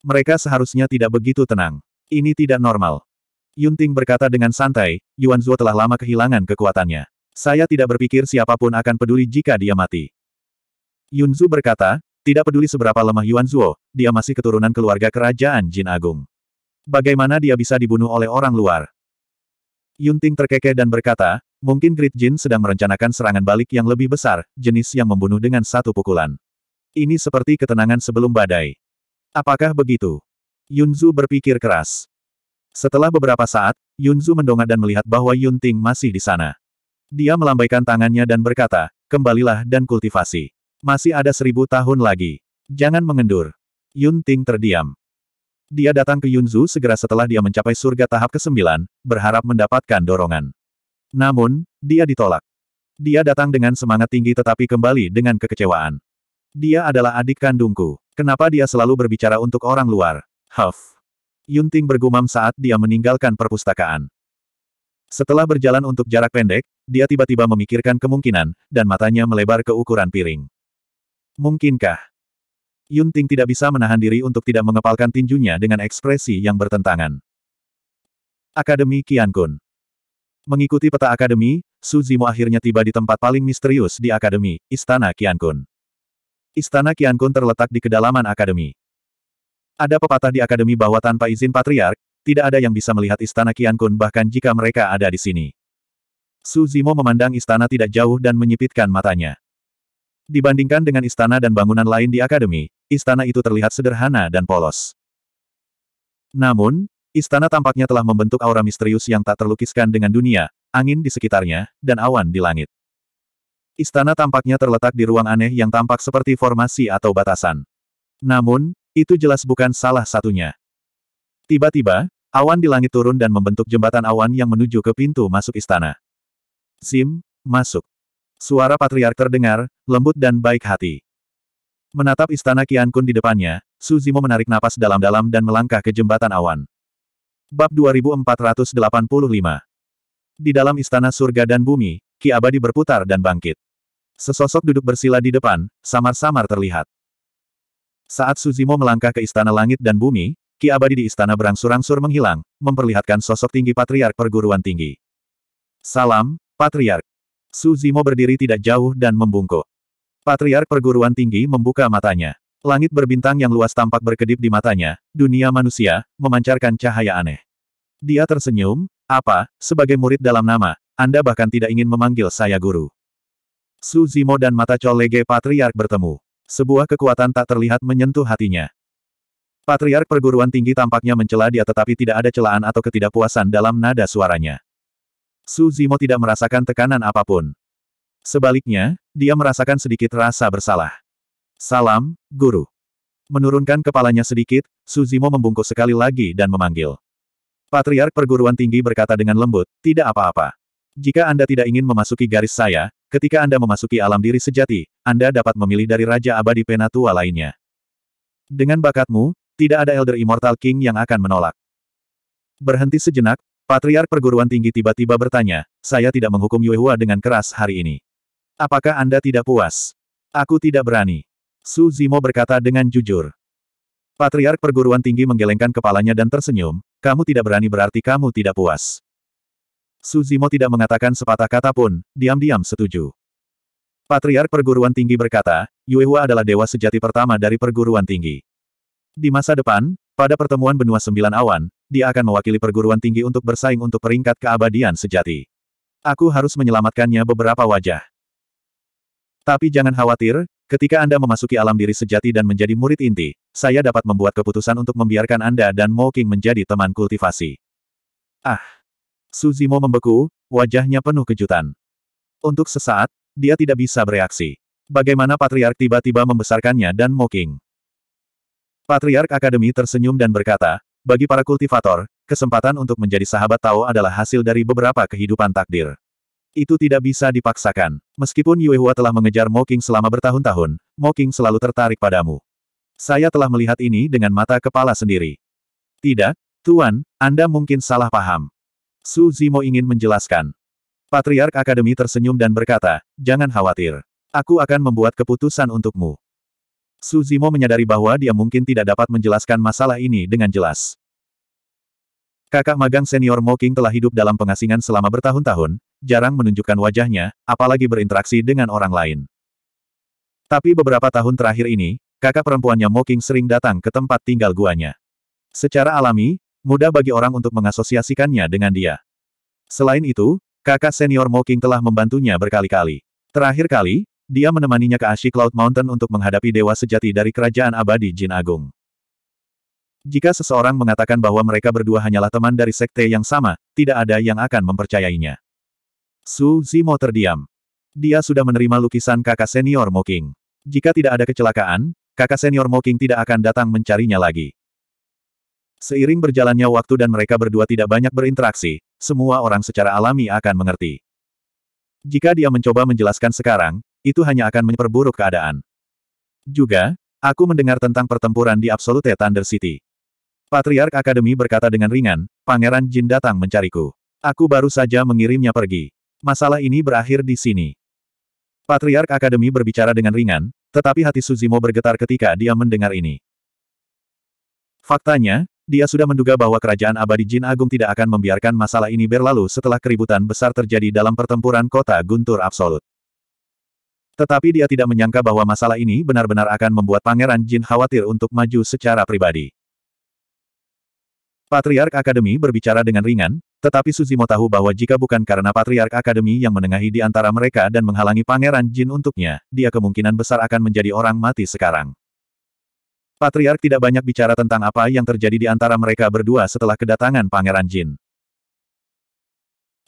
Mereka seharusnya tidak begitu tenang. Ini tidak normal. Yunting berkata dengan santai, Yuan Zuo telah lama kehilangan kekuatannya. Saya tidak berpikir siapapun akan peduli jika dia mati. Yun Zuo berkata, tidak peduli seberapa lemah Yuan Zuo, dia masih keturunan keluarga kerajaan Jin Agung. Bagaimana dia bisa dibunuh oleh orang luar? Yunting terkekeh dan berkata, Mungkin Great Jin sedang merencanakan serangan balik yang lebih besar, jenis yang membunuh dengan satu pukulan. Ini seperti ketenangan sebelum badai. Apakah begitu? Yunzu berpikir keras. Setelah beberapa saat, Yunzu mendongak dan melihat bahwa Yun Ting masih di sana. Dia melambaikan tangannya dan berkata, kembalilah dan kultivasi. Masih ada seribu tahun lagi. Jangan mengendur. Yun Ting terdiam. Dia datang ke Yunzu segera setelah dia mencapai surga tahap ke-9, berharap mendapatkan dorongan. Namun, dia ditolak. Dia datang dengan semangat tinggi tetapi kembali dengan kekecewaan. Dia adalah adik kandungku. Kenapa dia selalu berbicara untuk orang luar? Huff. Yunting bergumam saat dia meninggalkan perpustakaan. Setelah berjalan untuk jarak pendek, dia tiba-tiba memikirkan kemungkinan, dan matanya melebar ke ukuran piring. Mungkinkah? Yunting tidak bisa menahan diri untuk tidak mengepalkan tinjunya dengan ekspresi yang bertentangan. Akademi Kun. Mengikuti peta akademi, Su Zimo akhirnya tiba di tempat paling misterius di akademi, Istana Qiankun. Istana Qiankun terletak di kedalaman akademi. Ada pepatah di akademi bahwa tanpa izin patriark, tidak ada yang bisa melihat Istana Qiankun bahkan jika mereka ada di sini. Su Zimo memandang istana tidak jauh dan menyipitkan matanya. Dibandingkan dengan istana dan bangunan lain di akademi, istana itu terlihat sederhana dan polos. Namun, Istana tampaknya telah membentuk aura misterius yang tak terlukiskan dengan dunia, angin di sekitarnya, dan awan di langit. Istana tampaknya terletak di ruang aneh yang tampak seperti formasi atau batasan. Namun, itu jelas bukan salah satunya. Tiba-tiba, awan di langit turun dan membentuk jembatan awan yang menuju ke pintu masuk istana. Sim, masuk. Suara patriark terdengar, lembut dan baik hati. Menatap istana Kian Kun di depannya, Suzimo menarik napas dalam-dalam dan melangkah ke jembatan awan. Bab 2485 Di dalam istana surga dan bumi, Ki Abadi berputar dan bangkit. Sesosok duduk bersila di depan, samar-samar terlihat. Saat Suzimo melangkah ke istana langit dan bumi, Ki Abadi di istana berangsur-angsur menghilang, memperlihatkan sosok tinggi patriark perguruan tinggi. Salam, patriark. Suzimo berdiri tidak jauh dan membungkuk. Patriark perguruan tinggi membuka matanya. Langit berbintang yang luas tampak berkedip di matanya, dunia manusia, memancarkan cahaya aneh. Dia tersenyum, apa, sebagai murid dalam nama, Anda bahkan tidak ingin memanggil saya guru. Su Zimo dan mata Colege Patriark bertemu. Sebuah kekuatan tak terlihat menyentuh hatinya. Patriark perguruan tinggi tampaknya mencela dia tetapi tidak ada celaan atau ketidakpuasan dalam nada suaranya. Su Zimo tidak merasakan tekanan apapun. Sebaliknya, dia merasakan sedikit rasa bersalah. Salam, Guru. Menurunkan kepalanya sedikit, Suzimo membungkuk sekali lagi dan memanggil. Patriark perguruan tinggi berkata dengan lembut, tidak apa-apa. Jika Anda tidak ingin memasuki garis saya, ketika Anda memasuki alam diri sejati, Anda dapat memilih dari Raja Abadi Penatua lainnya. Dengan bakatmu, tidak ada Elder Immortal King yang akan menolak. Berhenti sejenak, Patriark perguruan tinggi tiba-tiba bertanya, saya tidak menghukum Yuehua dengan keras hari ini. Apakah Anda tidak puas? Aku tidak berani. Su Zimo berkata dengan jujur. Patriark perguruan tinggi menggelengkan kepalanya dan tersenyum, kamu tidak berani berarti kamu tidak puas. Su Zimo tidak mengatakan sepatah kata pun, diam-diam setuju. Patriark perguruan tinggi berkata, Yuehua adalah dewa sejati pertama dari perguruan tinggi. Di masa depan, pada pertemuan benua sembilan awan, dia akan mewakili perguruan tinggi untuk bersaing untuk peringkat keabadian sejati. Aku harus menyelamatkannya beberapa wajah. Tapi jangan khawatir, Ketika Anda memasuki alam diri sejati dan menjadi murid inti, saya dapat membuat keputusan untuk membiarkan Anda dan Mo King menjadi teman kultivasi. Ah! Suzimo membeku, wajahnya penuh kejutan. Untuk sesaat, dia tidak bisa bereaksi. Bagaimana Patriark tiba-tiba membesarkannya dan Mo King? Patriark Akademi tersenyum dan berkata, bagi para kultivator, kesempatan untuk menjadi sahabat Tao adalah hasil dari beberapa kehidupan takdir. Itu tidak bisa dipaksakan. Meskipun Yuehua telah mengejar Moking selama bertahun-tahun, Moking selalu tertarik padamu. Saya telah melihat ini dengan mata kepala sendiri. Tidak, Tuan, Anda mungkin salah paham. Su Zimo ingin menjelaskan. Patriark Akademi tersenyum dan berkata, jangan khawatir. Aku akan membuat keputusan untukmu. Su Zimo menyadari bahwa dia mungkin tidak dapat menjelaskan masalah ini dengan jelas. Kakak magang senior Moking telah hidup dalam pengasingan selama bertahun-tahun, jarang menunjukkan wajahnya, apalagi berinteraksi dengan orang lain. Tapi beberapa tahun terakhir ini, kakak perempuannya Moking sering datang ke tempat tinggal guanya. Secara alami, mudah bagi orang untuk mengasosiasikannya dengan dia. Selain itu, kakak senior Moking telah membantunya berkali-kali. Terakhir kali, dia menemaninya ke Ashi Cloud Mountain untuk menghadapi dewa sejati dari kerajaan abadi Jin Agung. Jika seseorang mengatakan bahwa mereka berdua hanyalah teman dari sekte yang sama, tidak ada yang akan mempercayainya. Su Zimo terdiam. Dia sudah menerima lukisan kakak senior Moking. Jika tidak ada kecelakaan, kakak senior Moking tidak akan datang mencarinya lagi. Seiring berjalannya waktu dan mereka berdua tidak banyak berinteraksi, semua orang secara alami akan mengerti. Jika dia mencoba menjelaskan sekarang, itu hanya akan memperburuk keadaan. Juga, aku mendengar tentang pertempuran di Absolute Thunder City. Patriark Akademi berkata dengan ringan, Pangeran Jin datang mencariku. Aku baru saja mengirimnya pergi. Masalah ini berakhir di sini. Patriark Akademi berbicara dengan ringan, tetapi hati Suzimo bergetar ketika dia mendengar ini. Faktanya, dia sudah menduga bahwa kerajaan abadi Jin Agung tidak akan membiarkan masalah ini berlalu setelah keributan besar terjadi dalam pertempuran kota Guntur Absolut. Tetapi dia tidak menyangka bahwa masalah ini benar-benar akan membuat Pangeran Jin khawatir untuk maju secara pribadi. Patriark Akademi berbicara dengan ringan, tetapi Suzimo tahu bahwa jika bukan karena Patriark Akademi yang menengahi di antara mereka dan menghalangi Pangeran Jin untuknya, dia kemungkinan besar akan menjadi orang mati sekarang. Patriark tidak banyak bicara tentang apa yang terjadi di antara mereka berdua setelah kedatangan Pangeran Jin.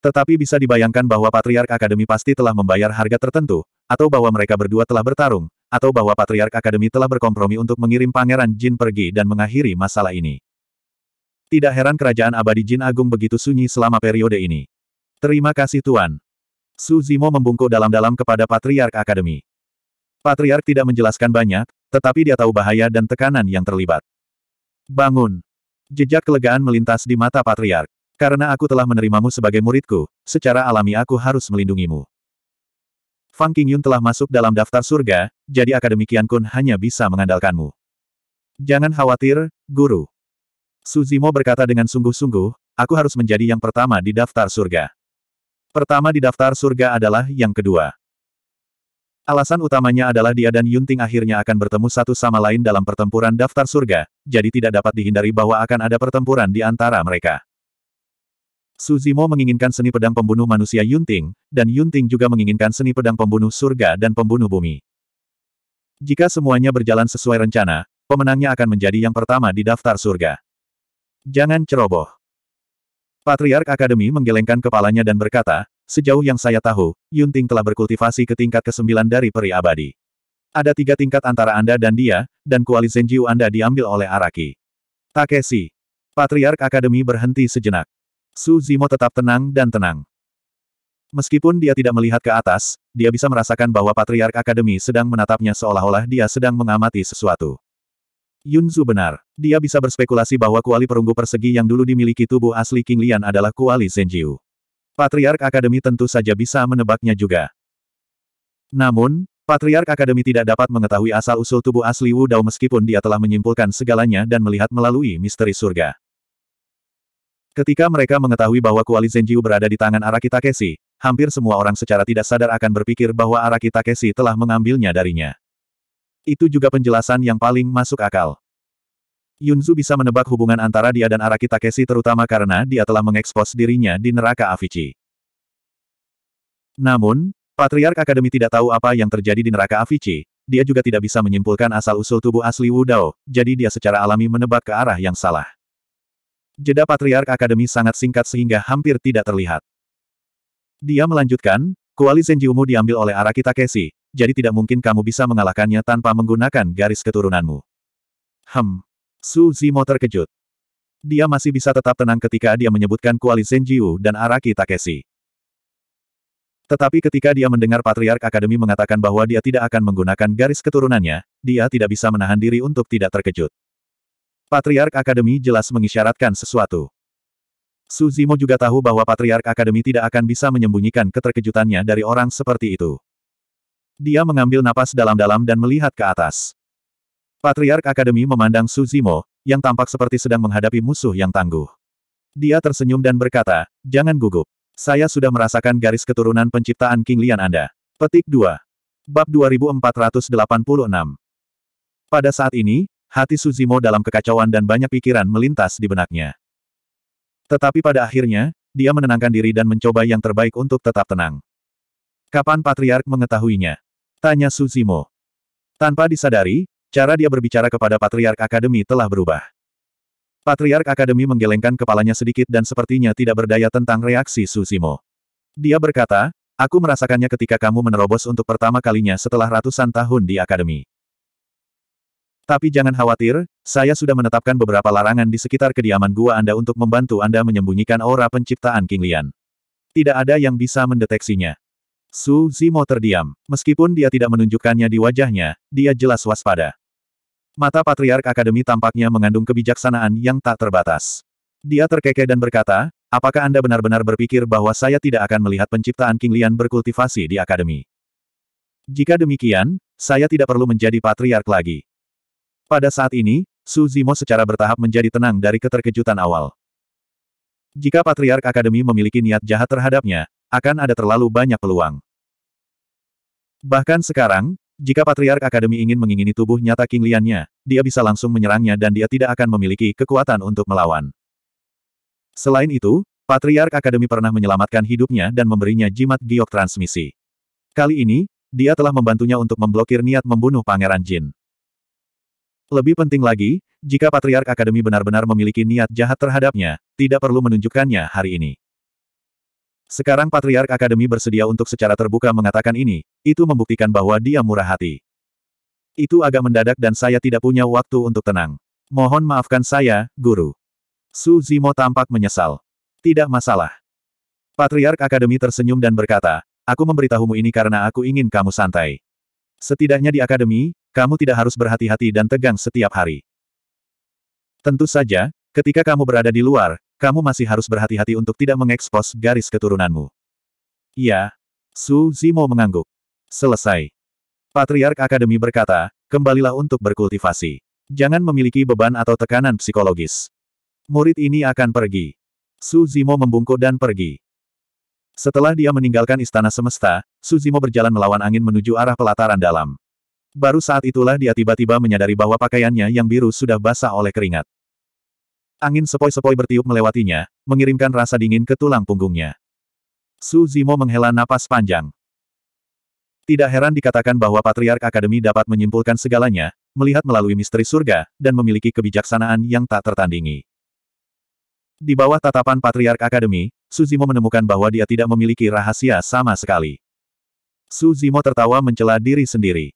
Tetapi bisa dibayangkan bahwa Patriark Akademi pasti telah membayar harga tertentu, atau bahwa mereka berdua telah bertarung, atau bahwa Patriark Akademi telah berkompromi untuk mengirim Pangeran Jin pergi dan mengakhiri masalah ini. Tidak heran kerajaan abadi Jin Agung begitu sunyi selama periode ini. Terima kasih Tuan. Su Zimo membungkuk dalam-dalam kepada Patriark Akademi. Patriark tidak menjelaskan banyak, tetapi dia tahu bahaya dan tekanan yang terlibat. Bangun. Jejak kelegaan melintas di mata Patriark. Karena aku telah menerimamu sebagai muridku, secara alami aku harus melindungimu. Fang Qingyun telah masuk dalam daftar surga, jadi akademi Qiankun hanya bisa mengandalkanmu. Jangan khawatir, guru. Suzimo berkata dengan sungguh-sungguh, aku harus menjadi yang pertama di daftar surga. Pertama di daftar surga adalah yang kedua. Alasan utamanya adalah dia dan Yunting akhirnya akan bertemu satu sama lain dalam pertempuran daftar surga, jadi tidak dapat dihindari bahwa akan ada pertempuran di antara mereka. Suzimo menginginkan seni pedang pembunuh manusia Yunting, dan Yunting juga menginginkan seni pedang pembunuh surga dan pembunuh bumi. Jika semuanya berjalan sesuai rencana, pemenangnya akan menjadi yang pertama di daftar surga. Jangan ceroboh. Patriark Akademi menggelengkan kepalanya dan berkata, sejauh yang saya tahu, Yunting telah berkultivasi ke tingkat ke-9 dari peri abadi. Ada tiga tingkat antara Anda dan dia, dan kuali Zenjiu Anda diambil oleh Araki. Takeshi. Patriark Akademi berhenti sejenak. Su Zimo tetap tenang dan tenang. Meskipun dia tidak melihat ke atas, dia bisa merasakan bahwa Patriark Akademi sedang menatapnya seolah-olah dia sedang mengamati sesuatu. Yunzu benar. Dia bisa berspekulasi bahwa kuali perunggu persegi yang dulu dimiliki tubuh asli King Lian adalah kuali Zenjiu. Patriark Akademi tentu saja bisa menebaknya juga. Namun, Patriark Akademi tidak dapat mengetahui asal-usul tubuh asli Wu Dao meskipun dia telah menyimpulkan segalanya dan melihat melalui misteri surga. Ketika mereka mengetahui bahwa kuali Zenjiu berada di tangan Araki Takeshi, hampir semua orang secara tidak sadar akan berpikir bahwa Araki Takeshi telah mengambilnya darinya. Itu juga penjelasan yang paling masuk akal. Yunzu bisa menebak hubungan antara dia dan Araki Takeshi terutama karena dia telah mengekspos dirinya di neraka Avicii. Namun, Patriark Akademi tidak tahu apa yang terjadi di neraka Avicii, dia juga tidak bisa menyimpulkan asal-usul tubuh asli Wudao, jadi dia secara alami menebak ke arah yang salah. Jeda Patriark Akademi sangat singkat sehingga hampir tidak terlihat. Dia melanjutkan, kuali Zenjiumu diambil oleh Araki Takeshi, jadi tidak mungkin kamu bisa mengalahkannya tanpa menggunakan garis keturunanmu. Hem. Su Zimo terkejut. Dia masih bisa tetap tenang ketika dia menyebutkan kuali Zenjiu dan Araki Takeshi. Tetapi ketika dia mendengar Patriark Akademi mengatakan bahwa dia tidak akan menggunakan garis keturunannya, dia tidak bisa menahan diri untuk tidak terkejut. Patriark Akademi jelas mengisyaratkan sesuatu. Suzimo juga tahu bahwa Patriark Akademi tidak akan bisa menyembunyikan keterkejutannya dari orang seperti itu. Dia mengambil napas dalam-dalam dan melihat ke atas. Patriark Akademi memandang Suzimo, yang tampak seperti sedang menghadapi musuh yang tangguh. Dia tersenyum dan berkata, jangan gugup. Saya sudah merasakan garis keturunan penciptaan King Lian Anda. Petik 2. Bab 2486. Pada saat ini, hati Suzimo dalam kekacauan dan banyak pikiran melintas di benaknya. Tetapi pada akhirnya, dia menenangkan diri dan mencoba yang terbaik untuk tetap tenang. Kapan Patriark mengetahuinya? Tanya Suzimo. Tanpa disadari, cara dia berbicara kepada Patriark Akademi telah berubah. Patriark Akademi menggelengkan kepalanya sedikit dan sepertinya tidak berdaya tentang reaksi Suzimo. Dia berkata, aku merasakannya ketika kamu menerobos untuk pertama kalinya setelah ratusan tahun di Akademi. Tapi jangan khawatir, saya sudah menetapkan beberapa larangan di sekitar kediaman gua Anda untuk membantu Anda menyembunyikan aura penciptaan King Lian. Tidak ada yang bisa mendeteksinya. Su Zimo terdiam. Meskipun dia tidak menunjukkannya di wajahnya, dia jelas waspada. Mata Patriark Akademi tampaknya mengandung kebijaksanaan yang tak terbatas. Dia terkekeh dan berkata, apakah Anda benar-benar berpikir bahwa saya tidak akan melihat penciptaan King Lian berkultivasi di Akademi? Jika demikian, saya tidak perlu menjadi Patriark lagi. Pada saat ini, Su Zimo secara bertahap menjadi tenang dari keterkejutan awal. Jika Patriark Akademi memiliki niat jahat terhadapnya, akan ada terlalu banyak peluang. Bahkan sekarang, jika Patriark Akademi ingin mengingini tubuh nyata King Liannya, dia bisa langsung menyerangnya dan dia tidak akan memiliki kekuatan untuk melawan. Selain itu, Patriark Akademi pernah menyelamatkan hidupnya dan memberinya jimat giok transmisi. Kali ini, dia telah membantunya untuk memblokir niat membunuh Pangeran Jin. Lebih penting lagi, jika Patriark Akademi benar-benar memiliki niat jahat terhadapnya, tidak perlu menunjukkannya hari ini. Sekarang Patriark Akademi bersedia untuk secara terbuka mengatakan ini, itu membuktikan bahwa dia murah hati. Itu agak mendadak dan saya tidak punya waktu untuk tenang. Mohon maafkan saya, guru. Su Zimo tampak menyesal. Tidak masalah. Patriark Akademi tersenyum dan berkata, Aku memberitahumu ini karena aku ingin kamu santai. Setidaknya di akademi, kamu tidak harus berhati-hati dan tegang setiap hari. Tentu saja, ketika kamu berada di luar, kamu masih harus berhati-hati untuk tidak mengekspos garis keturunanmu. Ya, Su Zimo mengangguk. Selesai. Patriark Akademi berkata, kembalilah untuk berkultivasi. Jangan memiliki beban atau tekanan psikologis. Murid ini akan pergi. Su Zimo membungkuk dan pergi. Setelah dia meninggalkan istana semesta, Su Zimo berjalan melawan angin menuju arah pelataran dalam. Baru saat itulah dia tiba-tiba menyadari bahwa pakaiannya yang biru sudah basah oleh keringat. Angin sepoi-sepoi bertiup melewatinya, mengirimkan rasa dingin ke tulang punggungnya. Su Zimo menghela napas panjang. Tidak heran dikatakan bahwa Patriark Akademi dapat menyimpulkan segalanya, melihat melalui misteri surga, dan memiliki kebijaksanaan yang tak tertandingi. Di bawah tatapan Patriark Akademi, Suzimo menemukan bahwa dia tidak memiliki rahasia sama sekali. Suzimo tertawa mencela diri sendiri.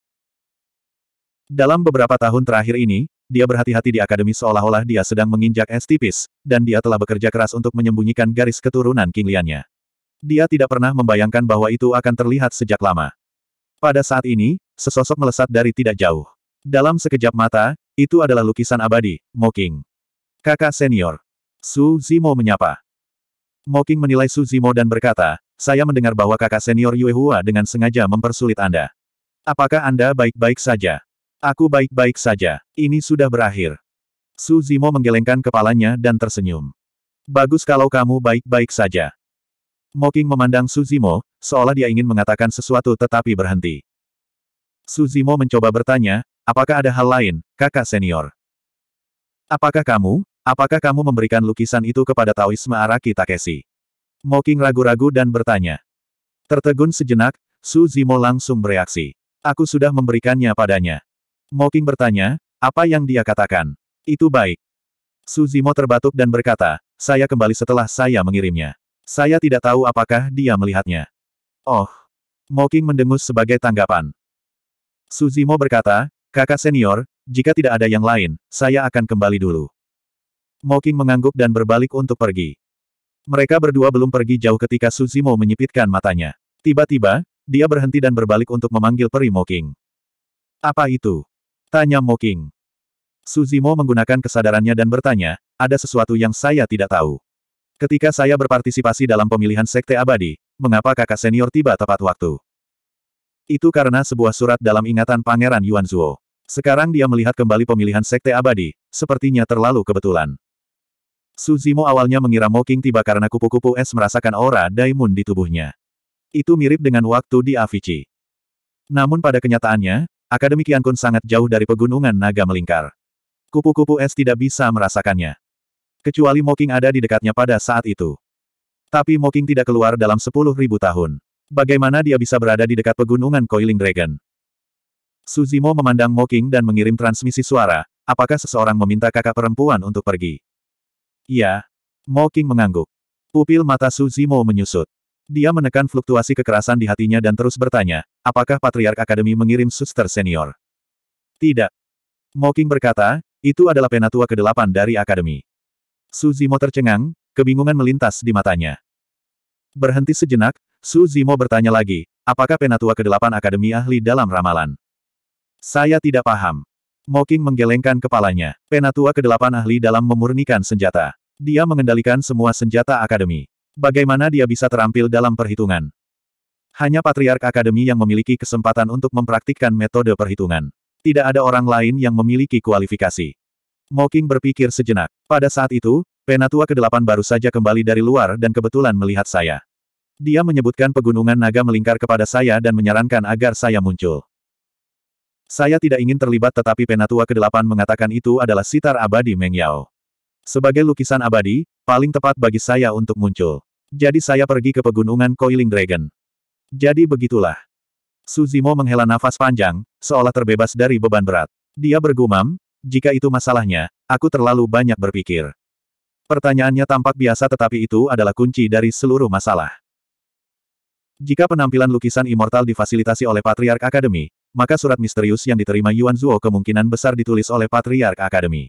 Dalam beberapa tahun terakhir ini, dia berhati-hati di akademi seolah-olah dia sedang menginjak es tipis, dan dia telah bekerja keras untuk menyembunyikan garis keturunan King Liannya. Dia tidak pernah membayangkan bahwa itu akan terlihat sejak lama. Pada saat ini, sesosok melesat dari tidak jauh. Dalam sekejap mata, itu adalah lukisan abadi, Moking. Kakak senior. Su Zimo menyapa. Moking menilai Su Zimo dan berkata, saya mendengar bahwa kakak senior Yuehua dengan sengaja mempersulit Anda. Apakah Anda baik-baik saja? Aku baik-baik saja. Ini sudah berakhir. Su Zimo menggelengkan kepalanya dan tersenyum. Bagus kalau kamu baik-baik saja. Moking memandang Su Zimo, seolah dia ingin mengatakan sesuatu tetapi berhenti. Su Zimo mencoba bertanya, apakah ada hal lain, kakak senior? Apakah kamu, apakah kamu memberikan lukisan itu kepada Taoisme Araki Takeshi? Moking ragu-ragu dan bertanya. Tertegun sejenak, Su Zimo langsung bereaksi. Aku sudah memberikannya padanya. Moking bertanya, apa yang dia katakan? Itu baik. Suzimo terbatuk dan berkata, saya kembali setelah saya mengirimnya. Saya tidak tahu apakah dia melihatnya. Oh. Moking mendengus sebagai tanggapan. Suzimo berkata, kakak senior, jika tidak ada yang lain, saya akan kembali dulu. Moking mengangguk dan berbalik untuk pergi. Mereka berdua belum pergi jauh ketika Suzimo menyipitkan matanya. Tiba-tiba, dia berhenti dan berbalik untuk memanggil peri Moking. Apa itu? Tanya Moking. Suzimo menggunakan kesadarannya dan bertanya, ada sesuatu yang saya tidak tahu. Ketika saya berpartisipasi dalam pemilihan sekte abadi, mengapa kakak senior tiba tepat waktu? Itu karena sebuah surat dalam ingatan Pangeran Yuan Zhuo. Sekarang dia melihat kembali pemilihan sekte abadi, sepertinya terlalu kebetulan. Suzimo awalnya mengira Moking tiba karena kupu-kupu es merasakan aura daimun di tubuhnya. Itu mirip dengan waktu di Avicii. Namun pada kenyataannya, Akademi Kiankun sangat jauh dari pegunungan naga melingkar. Kupu-kupu es tidak bisa merasakannya. Kecuali Moking ada di dekatnya pada saat itu. Tapi Moking tidak keluar dalam sepuluh ribu tahun. Bagaimana dia bisa berada di dekat pegunungan Coiling Dragon? Suzimo memandang Moking dan mengirim transmisi suara, apakah seseorang meminta kakak perempuan untuk pergi? Iya. Moking mengangguk. Pupil mata Suzimo menyusut. Dia menekan fluktuasi kekerasan di hatinya dan terus bertanya, apakah Patriark Akademi mengirim suster senior? Tidak. Moking berkata, itu adalah penatua ke-8 dari Akademi. Su Zimo tercengang, kebingungan melintas di matanya. Berhenti sejenak, Su Zimo bertanya lagi, apakah penatua ke-8 Akademi ahli dalam ramalan? Saya tidak paham. Moking menggelengkan kepalanya. Penatua ke-8 ahli dalam memurnikan senjata. Dia mengendalikan semua senjata Akademi. Bagaimana dia bisa terampil dalam perhitungan? Hanya Patriark Akademi yang memiliki kesempatan untuk mempraktikkan metode perhitungan. Tidak ada orang lain yang memiliki kualifikasi. Moking berpikir sejenak. Pada saat itu, Penatua ke-8 baru saja kembali dari luar dan kebetulan melihat saya. Dia menyebutkan pegunungan naga melingkar kepada saya dan menyarankan agar saya muncul. Saya tidak ingin terlibat tetapi Penatua ke-8 mengatakan itu adalah sitar abadi Meng Yao. Sebagai lukisan abadi, paling tepat bagi saya untuk muncul. Jadi saya pergi ke pegunungan Coiling Dragon. Jadi begitulah. Suzimo menghela nafas panjang, seolah terbebas dari beban berat. Dia bergumam, jika itu masalahnya, aku terlalu banyak berpikir. Pertanyaannya tampak biasa tetapi itu adalah kunci dari seluruh masalah. Jika penampilan lukisan immortal difasilitasi oleh Patriark Academy, maka surat misterius yang diterima Yuan Zuo kemungkinan besar ditulis oleh Patriark Academy.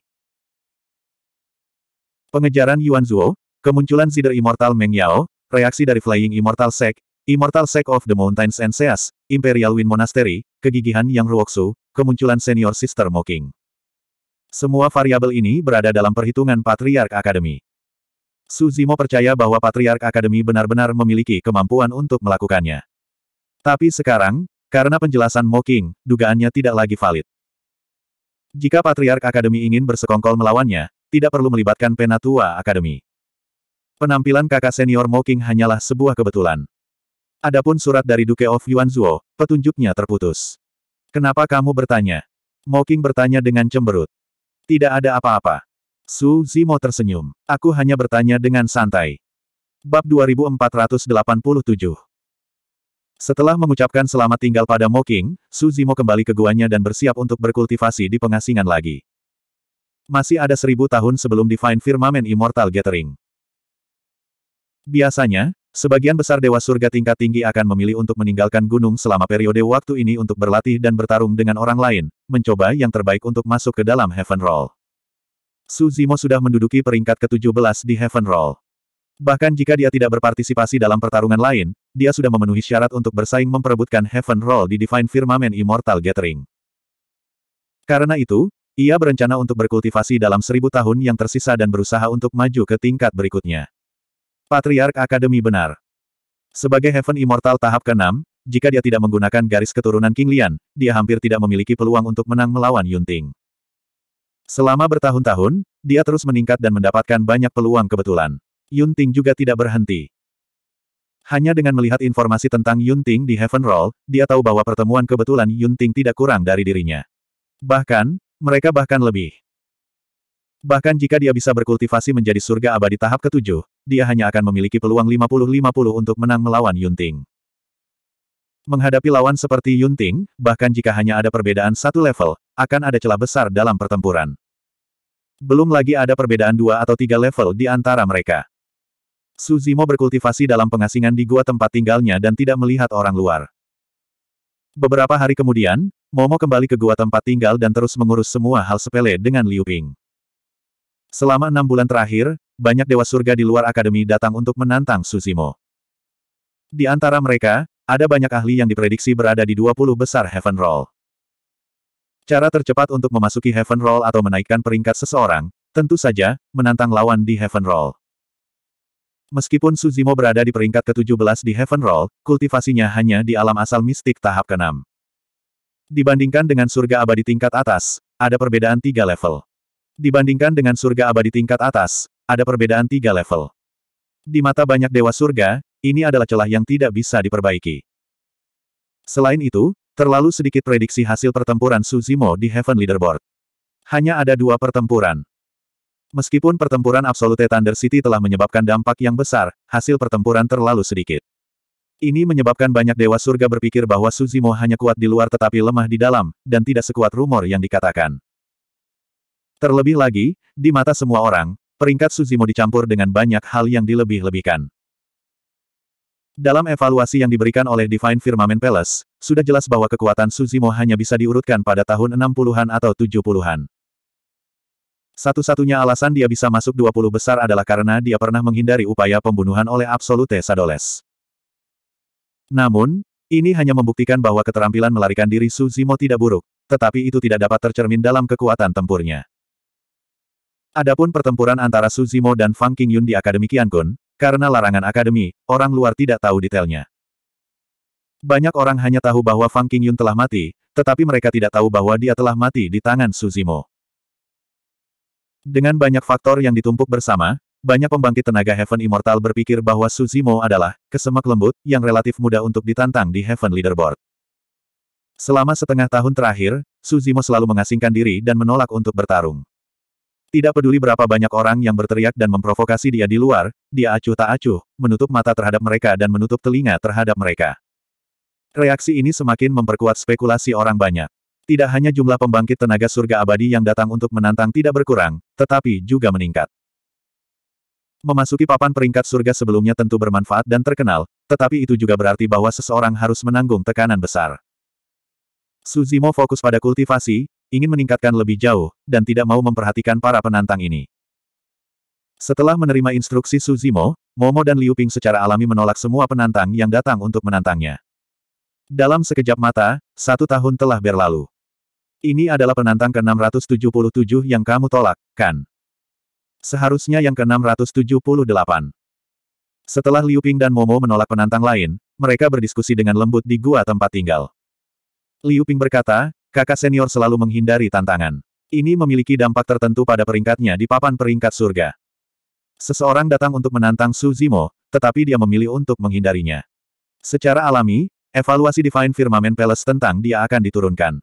Pengejaran Yuan Zuo? Kemunculan Cider Immortal Meng Yao, reaksi dari Flying Immortal Sek, Immortal Sek of the Mountains and Seas, Imperial Wind Monastery, kegigihan Yang Ruoksu, kemunculan Senior Sister Moking. Semua variabel ini berada dalam perhitungan Patriark Academy. Suzimo percaya bahwa Patriark Academy benar-benar memiliki kemampuan untuk melakukannya. Tapi sekarang, karena penjelasan Moking, dugaannya tidak lagi valid. Jika Patriark Academy ingin bersekongkol melawannya, tidak perlu melibatkan Penatua Academy. Penampilan kakak senior Moking hanyalah sebuah kebetulan. Adapun surat dari Duke of Yuanzuo, petunjuknya terputus. Kenapa kamu bertanya? Moking bertanya dengan cemberut. Tidak ada apa-apa. Su Zimo tersenyum. Aku hanya bertanya dengan santai. Bab 2487 Setelah mengucapkan selamat tinggal pada Moking, Su Zimo kembali ke guanya dan bersiap untuk berkultivasi di pengasingan lagi. Masih ada seribu tahun sebelum Divine Firmament Immortal Gathering. Biasanya, sebagian besar dewa surga tingkat tinggi akan memilih untuk meninggalkan gunung selama periode waktu ini untuk berlatih dan bertarung dengan orang lain, mencoba yang terbaik untuk masuk ke dalam Heaven Roll. Suzimo sudah menduduki peringkat ke-17 di Heaven Roll. Bahkan jika dia tidak berpartisipasi dalam pertarungan lain, dia sudah memenuhi syarat untuk bersaing memperebutkan Heaven Roll di Divine Firmament Immortal Gathering. Karena itu, ia berencana untuk berkultivasi dalam seribu tahun yang tersisa dan berusaha untuk maju ke tingkat berikutnya. Patriark Akademi benar. Sebagai Heaven Immortal tahap ke-6, jika dia tidak menggunakan garis keturunan King Lian, dia hampir tidak memiliki peluang untuk menang melawan Yunting. Selama bertahun-tahun, dia terus meningkat dan mendapatkan banyak peluang kebetulan. Yunting juga tidak berhenti. Hanya dengan melihat informasi tentang Yunting di Heaven Roll, dia tahu bahwa pertemuan kebetulan Yunting tidak kurang dari dirinya. Bahkan, mereka bahkan lebih. Bahkan jika dia bisa berkultivasi menjadi surga abadi tahap ketujuh, dia hanya akan memiliki peluang 50-50 untuk menang melawan Yunting. Menghadapi lawan seperti Yunting, bahkan jika hanya ada perbedaan satu level, akan ada celah besar dalam pertempuran. Belum lagi ada perbedaan dua atau tiga level di antara mereka. Suzimo berkultivasi dalam pengasingan di gua tempat tinggalnya dan tidak melihat orang luar. Beberapa hari kemudian, Momo kembali ke gua tempat tinggal dan terus mengurus semua hal sepele dengan Liu Ping. Selama enam bulan terakhir, banyak dewa surga di luar akademi datang untuk menantang Suzimo. Di antara mereka, ada banyak ahli yang diprediksi berada di 20 besar Heaven Roll. Cara tercepat untuk memasuki Heaven Roll atau menaikkan peringkat seseorang, tentu saja, menantang lawan di Heaven Roll. Meskipun Suzimo berada di peringkat ke-17 di Heaven Roll, kultivasinya hanya di alam asal mistik tahap ke-6. Dibandingkan dengan surga abadi tingkat atas, ada perbedaan tiga level. Dibandingkan dengan surga abadi tingkat atas, ada perbedaan tiga level. Di mata banyak dewa surga, ini adalah celah yang tidak bisa diperbaiki. Selain itu, terlalu sedikit prediksi hasil pertempuran Suzimo di Heaven Leaderboard. Hanya ada dua pertempuran. Meskipun pertempuran Absolute Thunder City telah menyebabkan dampak yang besar, hasil pertempuran terlalu sedikit. Ini menyebabkan banyak dewa surga berpikir bahwa Suzimo hanya kuat di luar tetapi lemah di dalam, dan tidak sekuat rumor yang dikatakan. Terlebih lagi, di mata semua orang, peringkat Suzimo dicampur dengan banyak hal yang dilebih-lebihkan. Dalam evaluasi yang diberikan oleh Divine Firmament Palace, sudah jelas bahwa kekuatan Suzimo hanya bisa diurutkan pada tahun 60-an atau 70-an. Satu-satunya alasan dia bisa masuk 20 besar adalah karena dia pernah menghindari upaya pembunuhan oleh Absolute Sadoles. Namun, ini hanya membuktikan bahwa keterampilan melarikan diri Suzimo tidak buruk, tetapi itu tidak dapat tercermin dalam kekuatan tempurnya. Adapun pertempuran antara Suzimo dan Fang Qingyun di Akademi Qiankun, karena larangan akademi, orang luar tidak tahu detailnya. Banyak orang hanya tahu bahwa Fang Qingyun telah mati, tetapi mereka tidak tahu bahwa dia telah mati di tangan Suzimo. Dengan banyak faktor yang ditumpuk bersama, banyak pembangkit tenaga Heaven Immortal berpikir bahwa Suzimo adalah kesemak lembut yang relatif mudah untuk ditantang di Heaven Leaderboard. Selama setengah tahun terakhir, Suzimo selalu mengasingkan diri dan menolak untuk bertarung. Tidak peduli berapa banyak orang yang berteriak dan memprovokasi dia di luar, dia acuh tak acuh, menutup mata terhadap mereka dan menutup telinga terhadap mereka. Reaksi ini semakin memperkuat spekulasi orang banyak. Tidak hanya jumlah pembangkit tenaga surga abadi yang datang untuk menantang tidak berkurang, tetapi juga meningkat. Memasuki papan peringkat surga sebelumnya tentu bermanfaat dan terkenal, tetapi itu juga berarti bahwa seseorang harus menanggung tekanan besar. Suzimo fokus pada kultivasi, ingin meningkatkan lebih jauh, dan tidak mau memperhatikan para penantang ini. Setelah menerima instruksi Suzimo, Momo dan Liu Ping secara alami menolak semua penantang yang datang untuk menantangnya. Dalam sekejap mata, satu tahun telah berlalu. Ini adalah penantang ke-677 yang kamu tolak, kan? Seharusnya yang ke-678. Setelah Liu Ping dan Momo menolak penantang lain, mereka berdiskusi dengan lembut di gua tempat tinggal. Liu Ping berkata, kakak senior selalu menghindari tantangan. Ini memiliki dampak tertentu pada peringkatnya di papan peringkat surga. Seseorang datang untuk menantang Su Zimo, tetapi dia memilih untuk menghindarinya. Secara alami, evaluasi Divine Firmament Palace tentang dia akan diturunkan.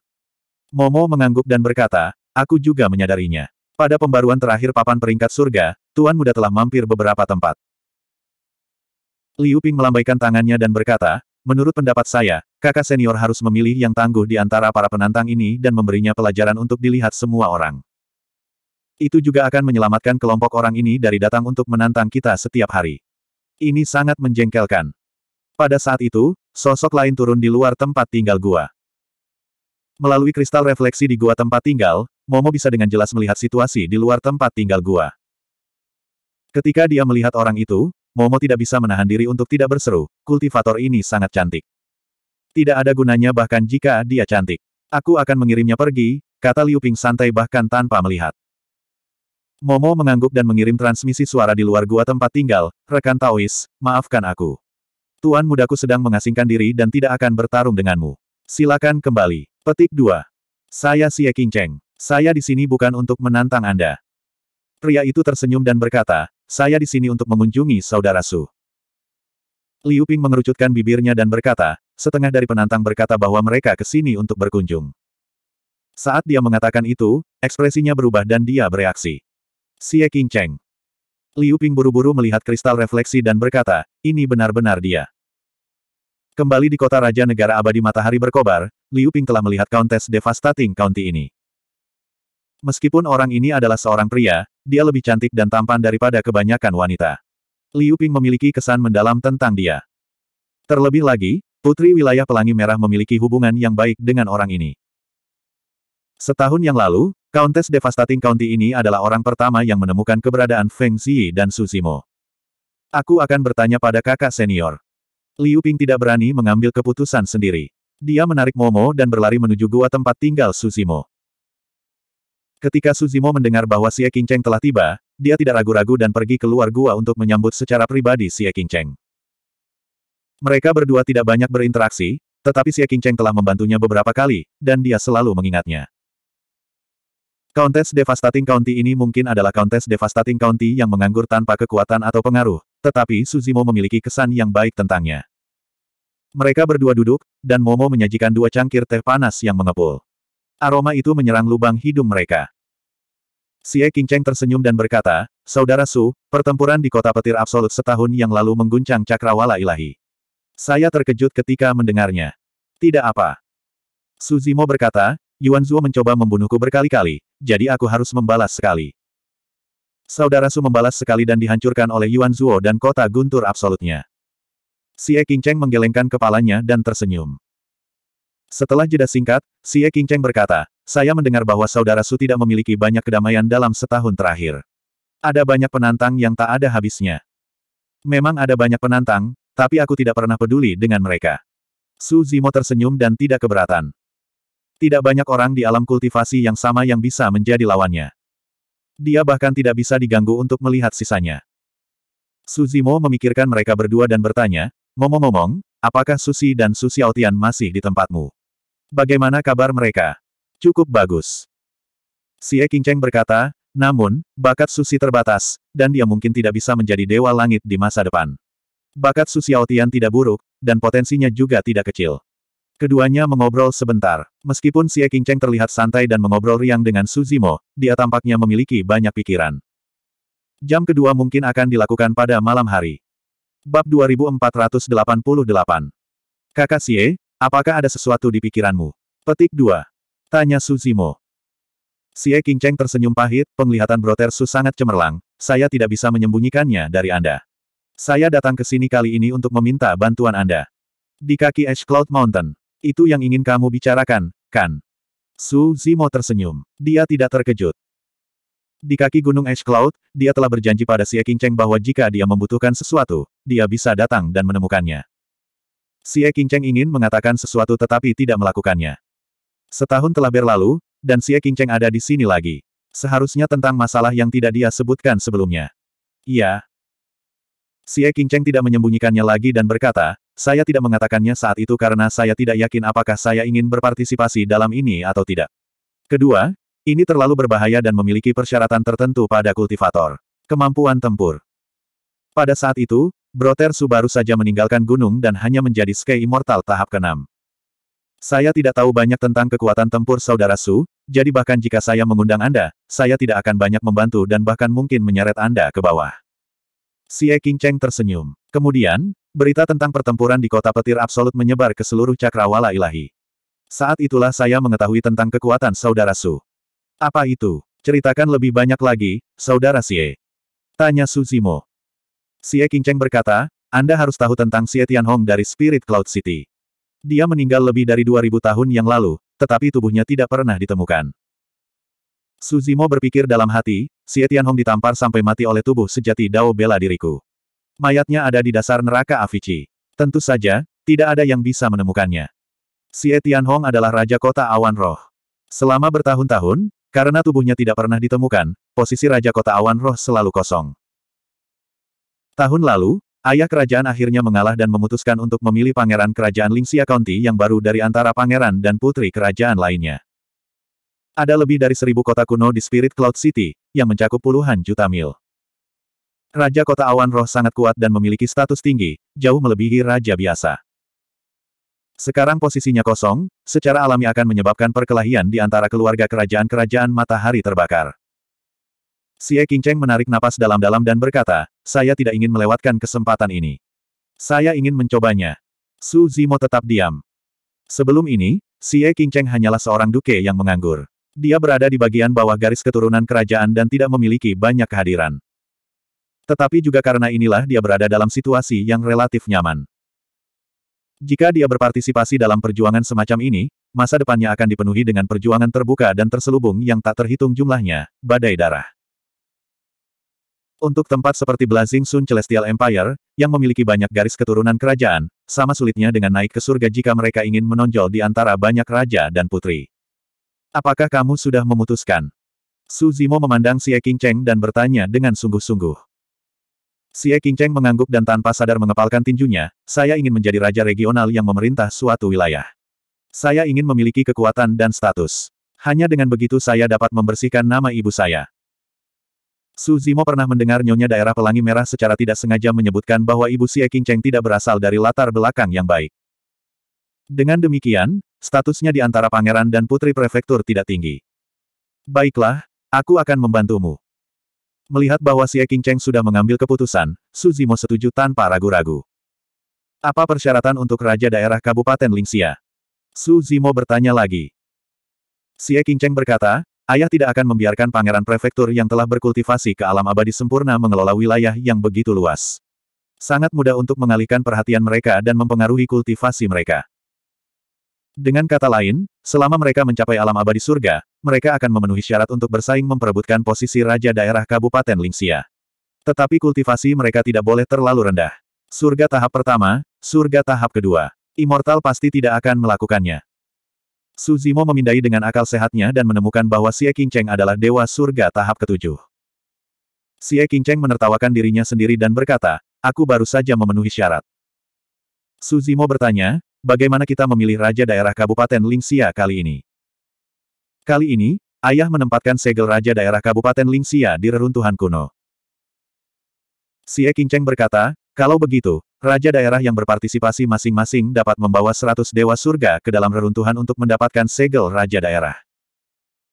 Momo mengangguk dan berkata, aku juga menyadarinya. Pada pembaruan terakhir papan peringkat surga, Tuan Muda telah mampir beberapa tempat. Liu Ping melambaikan tangannya dan berkata, Menurut pendapat saya, kakak senior harus memilih yang tangguh di antara para penantang ini dan memberinya pelajaran untuk dilihat semua orang. Itu juga akan menyelamatkan kelompok orang ini dari datang untuk menantang kita setiap hari. Ini sangat menjengkelkan. Pada saat itu, sosok lain turun di luar tempat tinggal gua. Melalui kristal refleksi di gua tempat tinggal, Momo bisa dengan jelas melihat situasi di luar tempat tinggal gua. Ketika dia melihat orang itu, Momo tidak bisa menahan diri untuk tidak berseru, kultivator ini sangat cantik. Tidak ada gunanya bahkan jika dia cantik. Aku akan mengirimnya pergi, kata Liu Ping santai bahkan tanpa melihat. Momo mengangguk dan mengirim transmisi suara di luar gua tempat tinggal, rekan Taois, maafkan aku. Tuan mudaku sedang mengasingkan diri dan tidak akan bertarung denganmu. Silakan kembali. Petik 2. Saya Xie Qingcheng. Saya di sini bukan untuk menantang Anda. Pria itu tersenyum dan berkata, saya di sini untuk mengunjungi saudara Su. Liu Ping mengerucutkan bibirnya dan berkata, setengah dari penantang berkata bahwa mereka ke sini untuk berkunjung. Saat dia mengatakan itu, ekspresinya berubah dan dia bereaksi. Xie King Cheng. Liu Ping buru-buru melihat kristal refleksi dan berkata, ini benar-benar dia. Kembali di kota Raja Negara Abadi Matahari Berkobar, Liu Ping telah melihat Countess Devastating County ini. Meskipun orang ini adalah seorang pria, dia lebih cantik dan tampan daripada kebanyakan wanita. Liu Ping memiliki kesan mendalam tentang dia. Terlebih lagi, Putri Wilayah Pelangi Merah memiliki hubungan yang baik dengan orang ini. Setahun yang lalu, Countess Devastating County ini adalah orang pertama yang menemukan keberadaan Feng Xi dan Susimo. Aku akan bertanya pada kakak senior. Liu Ping tidak berani mengambil keputusan sendiri. Dia menarik Momo dan berlari menuju gua tempat tinggal Susimo. Ketika Suzimo mendengar bahwa Xie Qingcheng telah tiba, dia tidak ragu-ragu dan pergi keluar gua untuk menyambut secara pribadi Xie Qingcheng. Mereka berdua tidak banyak berinteraksi, tetapi Xie Qingcheng telah membantunya beberapa kali, dan dia selalu mengingatnya. Countess Devastating County ini mungkin adalah Countess Devastating County yang menganggur tanpa kekuatan atau pengaruh, tetapi Suzimo memiliki kesan yang baik tentangnya. Mereka berdua duduk, dan Momo menyajikan dua cangkir teh panas yang mengepul. Aroma itu menyerang lubang hidung mereka. Xie Qingcheng tersenyum dan berkata, Saudara Su, pertempuran di kota petir absolut setahun yang lalu mengguncang cakrawala ilahi. Saya terkejut ketika mendengarnya. Tidak apa. Suzimo berkata, Yuan Zuo mencoba membunuhku berkali-kali, jadi aku harus membalas sekali. Saudara Su membalas sekali dan dihancurkan oleh Yuan Zuo dan kota guntur absolutnya. Xie Qingcheng menggelengkan kepalanya dan tersenyum. Setelah jeda singkat, Xie Qingcheng berkata, saya mendengar bahwa saudara Su tidak memiliki banyak kedamaian dalam setahun terakhir. Ada banyak penantang yang tak ada habisnya. Memang ada banyak penantang, tapi aku tidak pernah peduli dengan mereka. Su Zimo tersenyum dan tidak keberatan. Tidak banyak orang di alam kultivasi yang sama yang bisa menjadi lawannya. Dia bahkan tidak bisa diganggu untuk melihat sisanya. Su Zimo memikirkan mereka berdua dan bertanya, momo momong Apakah Susi dan Susi Aotian masih di tempatmu? Bagaimana kabar mereka? Cukup bagus. Si Eking Cheng berkata, namun, bakat Susi terbatas, dan dia mungkin tidak bisa menjadi dewa langit di masa depan. Bakat Susi Aotian tidak buruk, dan potensinya juga tidak kecil. Keduanya mengobrol sebentar. Meskipun Si Eking Cheng terlihat santai dan mengobrol riang dengan Suzimo, dia tampaknya memiliki banyak pikiran. Jam kedua mungkin akan dilakukan pada malam hari. Bab 2488 Kakak Sie, apakah ada sesuatu di pikiranmu? Petik 2. Tanya Suzimo. Sie Cheng tersenyum pahit, penglihatan Broter Su sangat cemerlang, saya tidak bisa menyembunyikannya dari Anda. Saya datang ke sini kali ini untuk meminta bantuan Anda. Di kaki Ash Cloud Mountain. Itu yang ingin kamu bicarakan, kan? Su Zimo tersenyum. Dia tidak terkejut. Di kaki Gunung Ash Cloud, dia telah berjanji pada Xie Qingcheng bahwa jika dia membutuhkan sesuatu, dia bisa datang dan menemukannya. Xie Qingcheng ingin mengatakan sesuatu tetapi tidak melakukannya. Setahun telah berlalu, dan Xie Qingcheng ada di sini lagi. Seharusnya tentang masalah yang tidak dia sebutkan sebelumnya. Iya. Xie Qingcheng tidak menyembunyikannya lagi dan berkata, saya tidak mengatakannya saat itu karena saya tidak yakin apakah saya ingin berpartisipasi dalam ini atau tidak. Kedua, ini terlalu berbahaya dan memiliki persyaratan tertentu pada kultivator. Kemampuan tempur. Pada saat itu, Broter Su baru saja meninggalkan gunung dan hanya menjadi Sky Immortal tahap ke-6. Saya tidak tahu banyak tentang kekuatan tempur saudara Su, jadi bahkan jika saya mengundang Anda, saya tidak akan banyak membantu dan bahkan mungkin menyeret Anda ke bawah. Si E King Cheng tersenyum. Kemudian, berita tentang pertempuran di kota petir absolut menyebar ke seluruh cakrawala ilahi. Saat itulah saya mengetahui tentang kekuatan saudara Su. Apa itu? Ceritakan lebih banyak lagi, Saudara Xie. Tanya Suzimo. Xie Qingcheng berkata, Anda harus tahu tentang Xie Tianhong dari Spirit Cloud City. Dia meninggal lebih dari 2000 tahun yang lalu, tetapi tubuhnya tidak pernah ditemukan. Suzimo berpikir dalam hati, Xie Tianhong ditampar sampai mati oleh tubuh sejati Dao bela diriku. Mayatnya ada di dasar neraka Avici. Tentu saja, tidak ada yang bisa menemukannya. Xie Tianhong adalah raja kota awan roh. Selama bertahun-tahun, karena tubuhnya tidak pernah ditemukan, posisi Raja Kota Awan Roh selalu kosong. Tahun lalu, ayah kerajaan akhirnya mengalah dan memutuskan untuk memilih pangeran kerajaan Lingxia County yang baru dari antara pangeran dan putri kerajaan lainnya. Ada lebih dari seribu kota kuno di Spirit Cloud City, yang mencakup puluhan juta mil. Raja Kota Awan Roh sangat kuat dan memiliki status tinggi, jauh melebihi Raja biasa. Sekarang posisinya kosong, secara alami akan menyebabkan perkelahian di antara keluarga kerajaan-kerajaan matahari terbakar. Xie Qingcheng menarik napas dalam-dalam dan berkata, saya tidak ingin melewatkan kesempatan ini. Saya ingin mencobanya. Su Zimo tetap diam. Sebelum ini, Xie Qingcheng hanyalah seorang duke yang menganggur. Dia berada di bagian bawah garis keturunan kerajaan dan tidak memiliki banyak kehadiran. Tetapi juga karena inilah dia berada dalam situasi yang relatif nyaman. Jika dia berpartisipasi dalam perjuangan semacam ini, masa depannya akan dipenuhi dengan perjuangan terbuka dan terselubung yang tak terhitung jumlahnya, badai darah. Untuk tempat seperti Blazing Sun Celestial Empire, yang memiliki banyak garis keturunan kerajaan, sama sulitnya dengan naik ke surga jika mereka ingin menonjol di antara banyak raja dan putri. Apakah kamu sudah memutuskan? Su Zimo memandang Xie Qingcheng dan bertanya dengan sungguh-sungguh. Si Qingcheng Cheng mengangguk dan tanpa sadar mengepalkan tinjunya, saya ingin menjadi raja regional yang memerintah suatu wilayah. Saya ingin memiliki kekuatan dan status. Hanya dengan begitu saya dapat membersihkan nama ibu saya. Su Zimo pernah mendengar nyonya daerah pelangi merah secara tidak sengaja menyebutkan bahwa ibu Si Qingcheng Cheng tidak berasal dari latar belakang yang baik. Dengan demikian, statusnya di antara pangeran dan putri prefektur tidak tinggi. Baiklah, aku akan membantumu. Melihat bahwa Xie Cheng sudah mengambil keputusan, Su Zimo setuju tanpa ragu-ragu. Apa persyaratan untuk Raja Daerah Kabupaten Lingxia? Su Zimo bertanya lagi. Xie Cheng berkata, ayah tidak akan membiarkan pangeran prefektur yang telah berkultivasi ke alam abadi sempurna mengelola wilayah yang begitu luas. Sangat mudah untuk mengalihkan perhatian mereka dan mempengaruhi kultivasi mereka. Dengan kata lain, selama mereka mencapai alam abadi surga, mereka akan memenuhi syarat untuk bersaing memperebutkan posisi raja daerah Kabupaten Lingxia. Tetapi kultivasi mereka tidak boleh terlalu rendah. Surga tahap pertama, surga tahap kedua. Immortal pasti tidak akan melakukannya. Suzimo memindai dengan akal sehatnya dan menemukan bahwa Xie Qingcheng adalah dewa surga tahap ketujuh. Xie Qingcheng menertawakan dirinya sendiri dan berkata, aku baru saja memenuhi syarat. Suzimo bertanya, bagaimana kita memilih Raja Daerah Kabupaten Lingxia kali ini. Kali ini, ayah menempatkan segel Raja Daerah Kabupaten Lingxia di reruntuhan kuno. Xie Qingcheng berkata, kalau begitu, Raja Daerah yang berpartisipasi masing-masing dapat membawa 100 Dewa Surga ke dalam reruntuhan untuk mendapatkan segel Raja Daerah.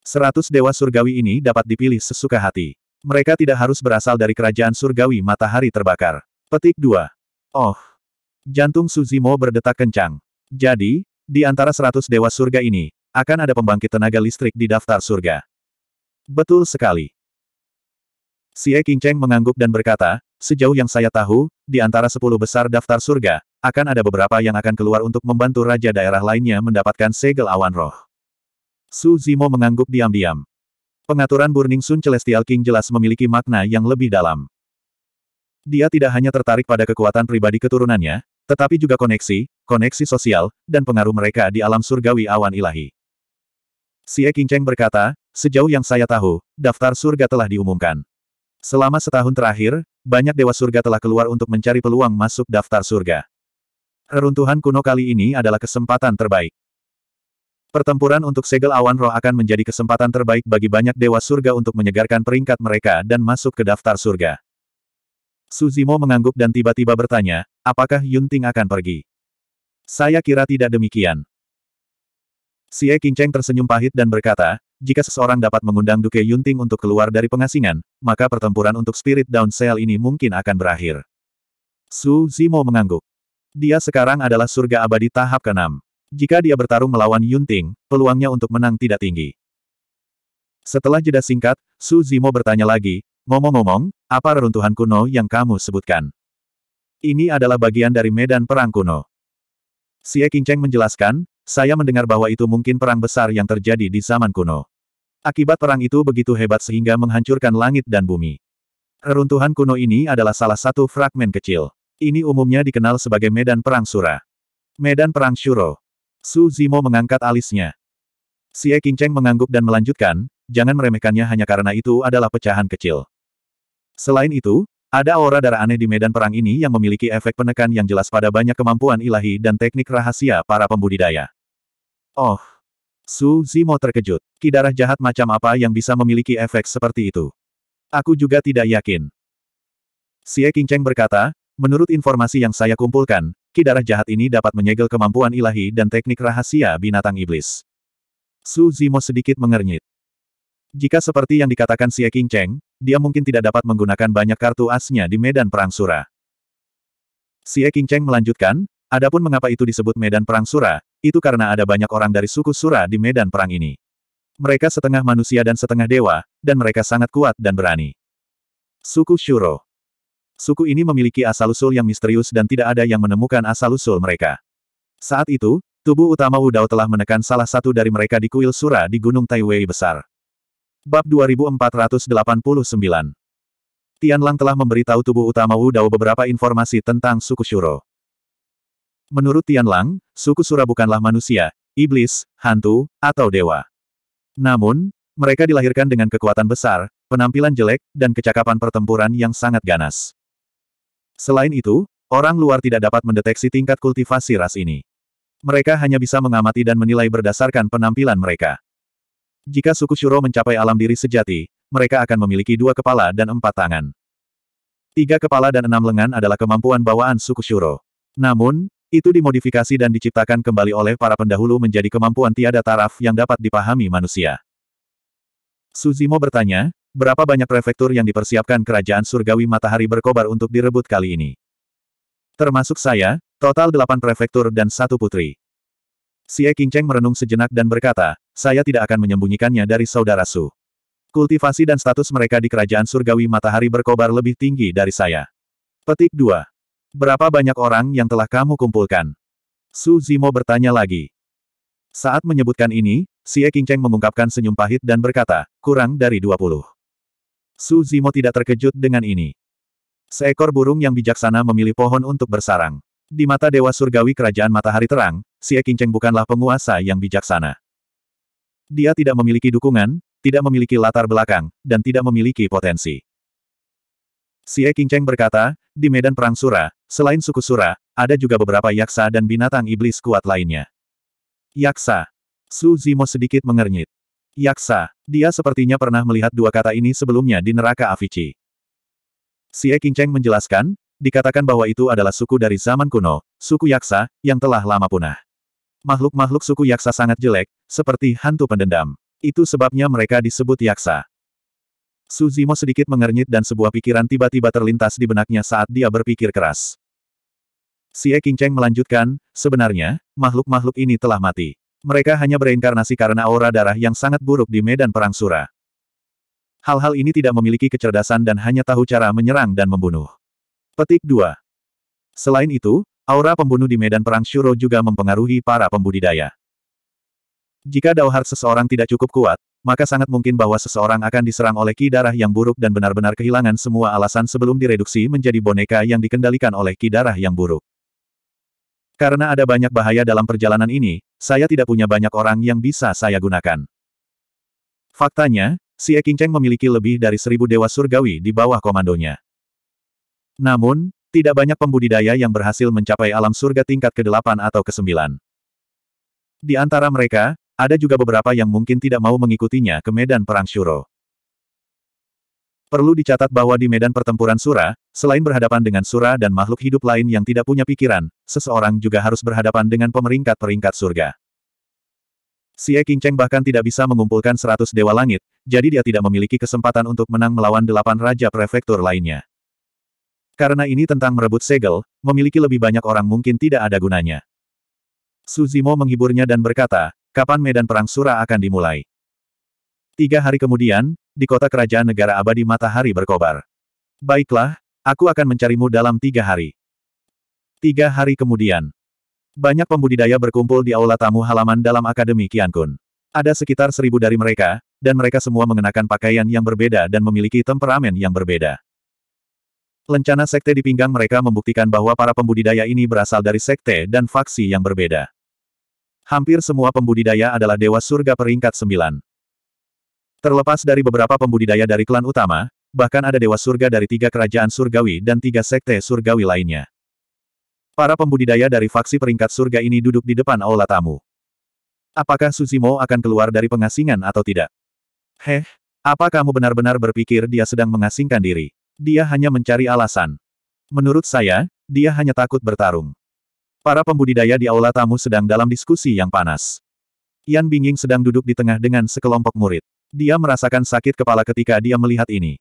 100 Dewa Surgawi ini dapat dipilih sesuka hati. Mereka tidak harus berasal dari Kerajaan Surgawi Matahari Terbakar. Petik 2. Oh, Jantung Suzimo berdetak kencang. Jadi, di antara seratus dewa surga ini, akan ada pembangkit tenaga listrik di daftar surga. Betul sekali. Si Xie Qingcheng mengangguk dan berkata, sejauh yang saya tahu, di antara sepuluh besar daftar surga, akan ada beberapa yang akan keluar untuk membantu raja daerah lainnya mendapatkan segel awan roh. Su Zimo mengangguk diam-diam. Pengaturan Burning Sun Celestial King jelas memiliki makna yang lebih dalam. Dia tidak hanya tertarik pada kekuatan pribadi keturunannya, tetapi juga koneksi, koneksi sosial, dan pengaruh mereka di alam surgawi awan ilahi. Si Xie Cheng berkata, sejauh yang saya tahu, daftar surga telah diumumkan. Selama setahun terakhir, banyak dewa surga telah keluar untuk mencari peluang masuk daftar surga. Reruntuhan kuno kali ini adalah kesempatan terbaik. Pertempuran untuk segel awan roh akan menjadi kesempatan terbaik bagi banyak dewa surga untuk menyegarkan peringkat mereka dan masuk ke daftar surga. Suzimo mengangguk dan tiba-tiba bertanya, apakah Yunting akan pergi? Saya kira tidak demikian. Xie Qingcheng tersenyum pahit dan berkata, jika seseorang dapat mengundang Duke Yunting untuk keluar dari pengasingan, maka pertempuran untuk Spirit Down Cell ini mungkin akan berakhir. Su Zimo mengangguk. Dia sekarang adalah surga abadi tahap ke-6. Jika dia bertarung melawan Yunting, peluangnya untuk menang tidak tinggi. Setelah jeda singkat, Su Zimo bertanya lagi, Ngomong-ngomong, apa reruntuhan kuno yang kamu sebutkan? Ini adalah bagian dari medan perang kuno. Xie Qingcheng menjelaskan, saya mendengar bahwa itu mungkin perang besar yang terjadi di zaman kuno. Akibat perang itu begitu hebat sehingga menghancurkan langit dan bumi. Reruntuhan kuno ini adalah salah satu fragmen kecil. Ini umumnya dikenal sebagai medan perang Sura. Medan perang Shuro. Su Zimo mengangkat alisnya. Xie Qingcheng mengangguk dan melanjutkan, jangan meremehkannya hanya karena itu adalah pecahan kecil. Selain itu, ada aura darah aneh di medan perang ini yang memiliki efek penekan yang jelas pada banyak kemampuan ilahi dan teknik rahasia para pembudidaya. Oh! Su Zimo terkejut. Kidarah jahat macam apa yang bisa memiliki efek seperti itu? Aku juga tidak yakin. Xie Qingcheng berkata, menurut informasi yang saya kumpulkan, kidarah jahat ini dapat menyegel kemampuan ilahi dan teknik rahasia binatang iblis. Su Zimo sedikit mengernyit. Jika seperti yang dikatakan Xie King Cheng, dia mungkin tidak dapat menggunakan banyak kartu asnya di medan perang Sura. Xie King Cheng melanjutkan, adapun mengapa itu disebut medan perang Sura, itu karena ada banyak orang dari suku Sura di medan perang ini. Mereka setengah manusia dan setengah dewa, dan mereka sangat kuat dan berani. Suku Shuro Suku ini memiliki asal-usul yang misterius dan tidak ada yang menemukan asal-usul mereka. Saat itu, tubuh utama Wudao telah menekan salah satu dari mereka di kuil Sura di Gunung Taiwei besar. Bab 2489 Tianlang telah memberitahu tubuh utama Wu Dao beberapa informasi tentang suku Shuro. Menurut Tianlang, suku Shura bukanlah manusia, iblis, hantu, atau dewa. Namun, mereka dilahirkan dengan kekuatan besar, penampilan jelek, dan kecakapan pertempuran yang sangat ganas. Selain itu, orang luar tidak dapat mendeteksi tingkat kultivasi ras ini. Mereka hanya bisa mengamati dan menilai berdasarkan penampilan mereka. Jika suku Shuro mencapai alam diri sejati, mereka akan memiliki dua kepala dan empat tangan. Tiga kepala dan enam lengan adalah kemampuan bawaan suku Shuro. Namun, itu dimodifikasi dan diciptakan kembali oleh para pendahulu menjadi kemampuan tiada taraf yang dapat dipahami manusia. Suzimo bertanya, berapa banyak prefektur yang dipersiapkan kerajaan surgawi matahari berkobar untuk direbut kali ini? Termasuk saya, total delapan prefektur dan satu putri. Xie Qingcheng merenung sejenak dan berkata, saya tidak akan menyembunyikannya dari saudara Su. Kultivasi dan status mereka di kerajaan surgawi matahari berkobar lebih tinggi dari saya. Petik 2. Berapa banyak orang yang telah kamu kumpulkan? Su Zimo bertanya lagi. Saat menyebutkan ini, Si E Qingcheng mengungkapkan senyum pahit dan berkata, kurang dari 20. Su Zimo tidak terkejut dengan ini. Seekor burung yang bijaksana memilih pohon untuk bersarang. Di mata Dewa Surgawi Kerajaan Matahari Terang, Si E Qingcheng bukanlah penguasa yang bijaksana. Dia tidak memiliki dukungan, tidak memiliki latar belakang, dan tidak memiliki potensi. Xie Qingcheng berkata, di medan perang Sura, selain suku Sura, ada juga beberapa yaksa dan binatang iblis kuat lainnya. Yaksa. Su Zimo sedikit mengernyit. Yaksa. Dia sepertinya pernah melihat dua kata ini sebelumnya di neraka Si Xie Qingcheng menjelaskan, dikatakan bahwa itu adalah suku dari zaman kuno, suku Yaksa, yang telah lama punah. Makhluk-makhluk suku Yaksa sangat jelek, seperti hantu pendendam. Itu sebabnya mereka disebut Yaksa. Suzimo sedikit mengernyit dan sebuah pikiran tiba-tiba terlintas di benaknya saat dia berpikir keras. Si E Cheng melanjutkan, sebenarnya, makhluk-makhluk ini telah mati. Mereka hanya bereinkarnasi karena aura darah yang sangat buruk di medan perang Sura. Hal-hal ini tidak memiliki kecerdasan dan hanya tahu cara menyerang dan membunuh. Petik 2. Selain itu, Aura pembunuh di medan perang Shuro juga mempengaruhi para pembudidaya. Jika Dauhar seseorang tidak cukup kuat, maka sangat mungkin bahwa seseorang akan diserang oleh ki darah yang buruk dan benar-benar kehilangan semua alasan sebelum direduksi menjadi boneka yang dikendalikan oleh ki darah yang buruk. Karena ada banyak bahaya dalam perjalanan ini, saya tidak punya banyak orang yang bisa saya gunakan. Faktanya, si Ekinceng memiliki lebih dari seribu dewa surgawi di bawah komandonya. Namun, tidak banyak pembudidaya yang berhasil mencapai alam surga tingkat ke-8 atau ke-9. Di antara mereka, ada juga beberapa yang mungkin tidak mau mengikutinya ke medan perang Shuro. Perlu dicatat bahwa di medan pertempuran Sura, selain berhadapan dengan Sura dan makhluk hidup lain yang tidak punya pikiran, seseorang juga harus berhadapan dengan pemeringkat-peringkat surga. Xie Qingcheng bahkan tidak bisa mengumpulkan 100 dewa langit, jadi dia tidak memiliki kesempatan untuk menang melawan delapan raja prefektur lainnya. Karena ini tentang merebut segel, memiliki lebih banyak orang mungkin tidak ada gunanya. Suzimo menghiburnya dan berkata, kapan medan perang Sura akan dimulai? Tiga hari kemudian, di kota kerajaan negara abadi matahari berkobar. Baiklah, aku akan mencarimu dalam tiga hari. Tiga hari kemudian, banyak pembudidaya berkumpul di aula tamu halaman dalam Akademi Kiankun. Ada sekitar seribu dari mereka, dan mereka semua mengenakan pakaian yang berbeda dan memiliki temperamen yang berbeda. Lencana sekte di pinggang mereka membuktikan bahwa para pembudidaya ini berasal dari sekte dan faksi yang berbeda. Hampir semua pembudidaya adalah dewa surga peringkat sembilan. Terlepas dari beberapa pembudidaya dari klan utama, bahkan ada dewa surga dari tiga kerajaan surgawi dan tiga sekte surgawi lainnya. Para pembudidaya dari faksi peringkat surga ini duduk di depan aula tamu. Apakah Suzimo akan keluar dari pengasingan atau tidak? Heh, apa kamu benar-benar berpikir dia sedang mengasingkan diri? Dia hanya mencari alasan. Menurut saya, dia hanya takut bertarung. Para pembudidaya di aula tamu sedang dalam diskusi yang panas. Yan Binging sedang duduk di tengah dengan sekelompok murid. Dia merasakan sakit kepala ketika dia melihat ini.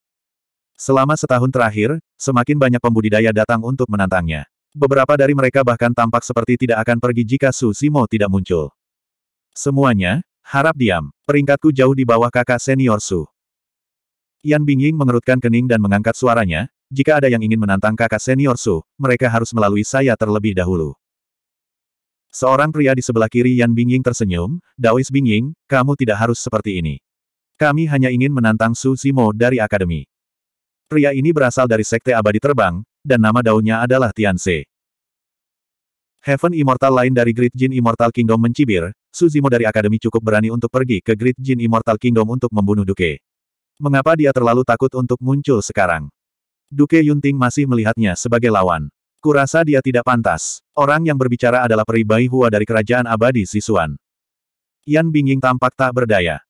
Selama setahun terakhir, semakin banyak pembudidaya datang untuk menantangnya. Beberapa dari mereka bahkan tampak seperti tidak akan pergi jika Su Simo tidak muncul. Semuanya, harap diam. Peringkatku jauh di bawah kakak senior Su. Yan Bingying mengerutkan kening dan mengangkat suaranya, jika ada yang ingin menantang kakak senior Su, mereka harus melalui saya terlebih dahulu. Seorang pria di sebelah kiri Yan Bingying tersenyum, Daois Bingying, kamu tidak harus seperti ini. Kami hanya ingin menantang Su Zimo dari Akademi. Pria ini berasal dari Sekte Abadi Terbang, dan nama daunnya adalah Tianse. Heaven Immortal lain dari Great Jin Immortal Kingdom mencibir, Su Zimo dari Akademi cukup berani untuk pergi ke Great Jin Immortal Kingdom untuk membunuh Duke. Mengapa dia terlalu takut untuk muncul sekarang? Duke Yunting masih melihatnya sebagai lawan. Kurasa dia tidak pantas. Orang yang berbicara adalah peri Bai Hua dari kerajaan abadi Sisuan. Yan Bingying tampak tak berdaya.